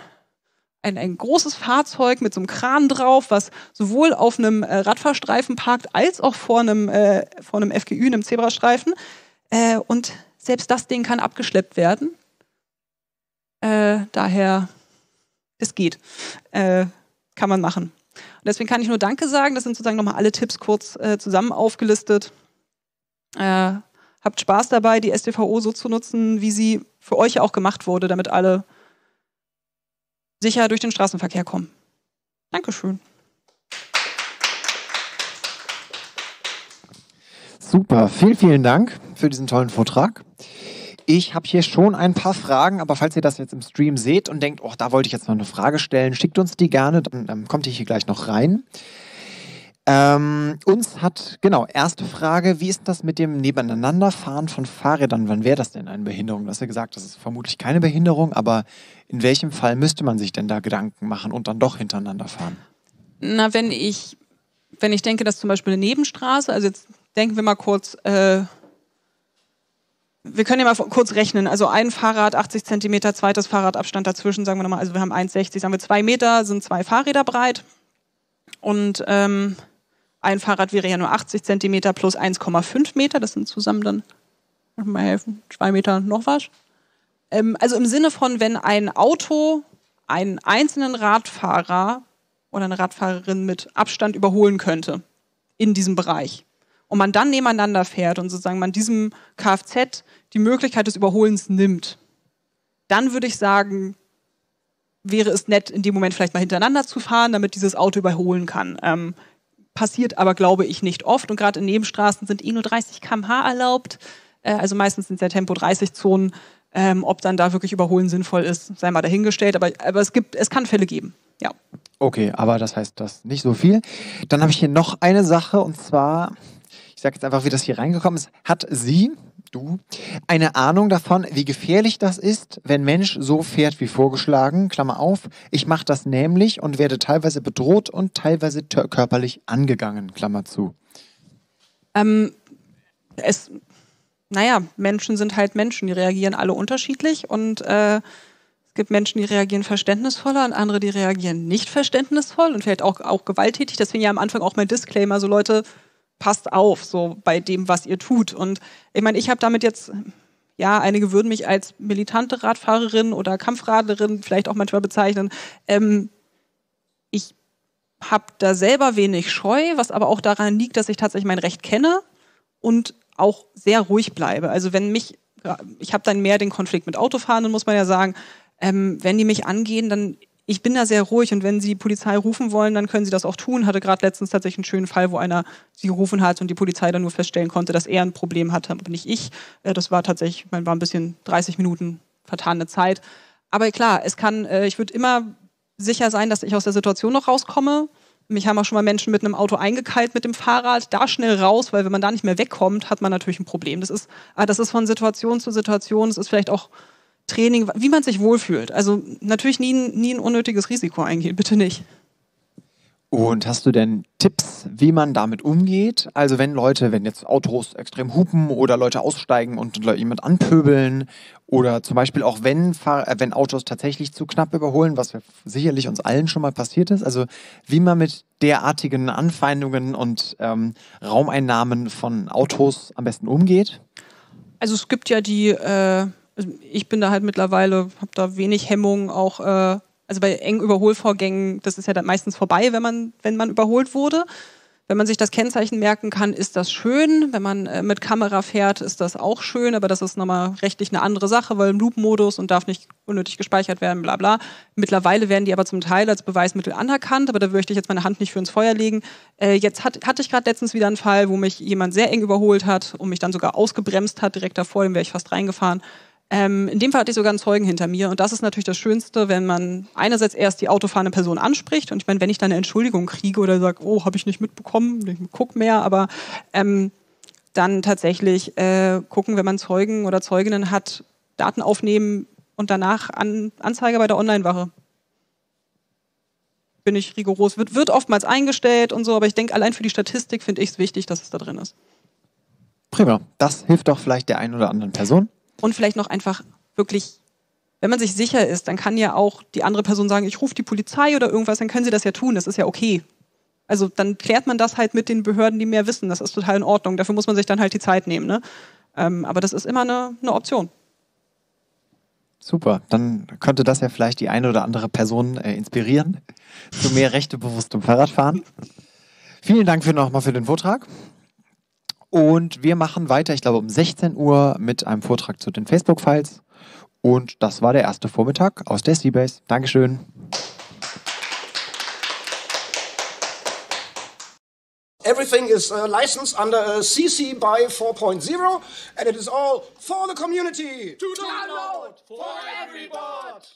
ein, ein großes Fahrzeug mit so einem Kran drauf, was sowohl auf einem äh, Radfahrstreifen parkt, als auch vor einem, äh, vor einem FGÜ, einem Zebrastreifen. Äh, und selbst das Ding kann abgeschleppt werden. Äh, daher, es geht. Äh, kann man machen deswegen kann ich nur Danke sagen. Das sind sozusagen nochmal alle Tipps kurz äh, zusammen aufgelistet. Äh, habt Spaß dabei, die SDVO so zu nutzen, wie sie für euch auch gemacht wurde, damit alle sicher durch den Straßenverkehr kommen. Dankeschön. Super, vielen, vielen Dank für diesen tollen Vortrag. Ich habe hier schon ein paar Fragen, aber falls ihr das jetzt im Stream seht und denkt, oh, da wollte ich jetzt noch eine Frage stellen, schickt uns die gerne, dann ähm, kommt ihr hier gleich noch rein. Ähm, uns hat, genau, erste Frage, wie ist das mit dem Nebeneinanderfahren von Fahrrädern? Wann wäre das denn eine Behinderung? Du hast ja gesagt, das ist vermutlich keine Behinderung, aber in welchem Fall müsste man sich denn da Gedanken machen und dann doch hintereinander fahren? Na, wenn ich, wenn ich denke, dass zum Beispiel eine Nebenstraße, also jetzt denken wir mal kurz äh, wir können ja mal kurz rechnen. Also ein Fahrrad, 80 Zentimeter, zweites Fahrradabstand dazwischen, sagen wir nochmal, also wir haben 1,60, sagen wir zwei Meter, sind zwei Fahrräder breit. Und ähm, ein Fahrrad wäre ja nur 80 Zentimeter plus 1,5 Meter, das sind zusammen dann, mal helfen, zwei Meter noch was. Ähm, also im Sinne von, wenn ein Auto einen einzelnen Radfahrer oder eine Radfahrerin mit Abstand überholen könnte in diesem Bereich und man dann nebeneinander fährt und sozusagen man diesem Kfz die Möglichkeit des Überholens nimmt, dann würde ich sagen, wäre es nett, in dem Moment vielleicht mal hintereinander zu fahren, damit dieses Auto überholen kann. Ähm, passiert aber, glaube ich, nicht oft. Und gerade in Nebenstraßen sind eh nur 30 km/h erlaubt. Äh, also meistens sind es ja Tempo-30-Zonen. Ähm, ob dann da wirklich Überholen sinnvoll ist, sei mal dahingestellt. Aber, aber es, gibt, es kann Fälle geben. Ja. Okay, aber das heißt das nicht so viel. Dann habe ich hier noch eine Sache und zwar, ich sage jetzt einfach, wie das hier reingekommen ist. Hat sie, du, eine Ahnung davon, wie gefährlich das ist, wenn Mensch so fährt wie vorgeschlagen, Klammer auf, ich mache das nämlich und werde teilweise bedroht und teilweise körperlich angegangen, Klammer zu. Ähm, es, naja, Menschen sind halt Menschen, die reagieren alle unterschiedlich und äh, es gibt Menschen, die reagieren verständnisvoller und andere, die reagieren nicht verständnisvoll und vielleicht auch, auch gewalttätig. Deswegen ja am Anfang auch mein Disclaimer, so Leute, passt auf, so bei dem, was ihr tut. Und ich meine, ich habe damit jetzt, ja, einige würden mich als militante Radfahrerin oder Kampfradlerin vielleicht auch manchmal bezeichnen. Ähm, ich habe da selber wenig Scheu, was aber auch daran liegt, dass ich tatsächlich mein Recht kenne und auch sehr ruhig bleibe. Also wenn mich, ich habe dann mehr den Konflikt mit Autofahrenden, muss man ja sagen, ähm, wenn die mich angehen, dann ich bin da sehr ruhig und wenn sie die Polizei rufen wollen, dann können sie das auch tun. Hatte gerade letztens tatsächlich einen schönen Fall, wo einer sie gerufen hat und die Polizei dann nur feststellen konnte, dass er ein Problem hatte, aber nicht ich. Äh, das war tatsächlich, man war ein bisschen 30 Minuten vertane Zeit. Aber klar, es kann, äh, ich würde immer sicher sein, dass ich aus der Situation noch rauskomme. Mich haben auch schon mal Menschen mit einem Auto eingekeilt mit dem Fahrrad, da schnell raus, weil wenn man da nicht mehr wegkommt, hat man natürlich ein Problem. Das ist, ah, das ist von Situation zu Situation, es ist vielleicht auch Training, wie man sich wohlfühlt. Also natürlich nie, nie ein unnötiges Risiko eingehen, bitte nicht. Und hast du denn Tipps, wie man damit umgeht? Also wenn Leute, wenn jetzt Autos extrem hupen oder Leute aussteigen und jemand anpöbeln oder zum Beispiel auch wenn, äh, wenn Autos tatsächlich zu knapp überholen, was sicherlich uns allen schon mal passiert ist. Also wie man mit derartigen Anfeindungen und ähm, Raumeinnahmen von Autos am besten umgeht? Also es gibt ja die äh, also ich bin da halt mittlerweile, habe da wenig Hemmung, auch, äh, also bei engen Überholvorgängen, das ist ja dann meistens vorbei, wenn man, wenn man überholt wurde. Wenn man sich das Kennzeichen merken kann, ist das schön. Wenn man äh, mit Kamera fährt, ist das auch schön, aber das ist nochmal rechtlich eine andere Sache, weil im Loop-Modus und darf nicht unnötig gespeichert werden, bla bla. Mittlerweile werden die aber zum Teil als Beweismittel anerkannt, aber da würde ich jetzt meine Hand nicht für ins Feuer legen. Äh, jetzt hat, hatte ich gerade letztens wieder einen Fall, wo mich jemand sehr eng überholt hat und mich dann sogar ausgebremst hat, direkt davor, dem wäre ich fast reingefahren. Ähm, in dem Fall hatte ich sogar einen Zeugen hinter mir. Und das ist natürlich das Schönste, wenn man einerseits erst die autofahrende Person anspricht. Und ich meine, wenn ich dann eine Entschuldigung kriege oder sage, oh, habe ich nicht mitbekommen, ich guck mehr, aber ähm, dann tatsächlich äh, gucken, wenn man Zeugen oder Zeuginnen hat, Daten aufnehmen und danach an Anzeige bei der Online-Wache. Bin ich rigoros. Wird, wird oftmals eingestellt und so, aber ich denke, allein für die Statistik finde ich es wichtig, dass es da drin ist. Prima. Das hilft doch vielleicht der einen oder anderen Person und vielleicht noch einfach wirklich, wenn man sich sicher ist, dann kann ja auch die andere Person sagen, ich rufe die Polizei oder irgendwas, dann können sie das ja tun, das ist ja okay. Also dann klärt man das halt mit den Behörden, die mehr wissen, das ist total in Ordnung, dafür muss man sich dann halt die Zeit nehmen. Ne? Ähm, aber das ist immer eine, eine Option. Super, dann könnte das ja vielleicht die eine oder andere Person äh, inspirieren zu mehr rechtebewusstem Fahrradfahren. Vielen Dank für nochmal für den Vortrag. Und wir machen weiter, ich glaube, um 16 Uhr mit einem Vortrag zu den Facebook-Files. Und das war der erste Vormittag aus der Seabase. Dankeschön. Everything is uh, licensed under a uh, CC BY 4.0 and it is all for the community. To download for everybody.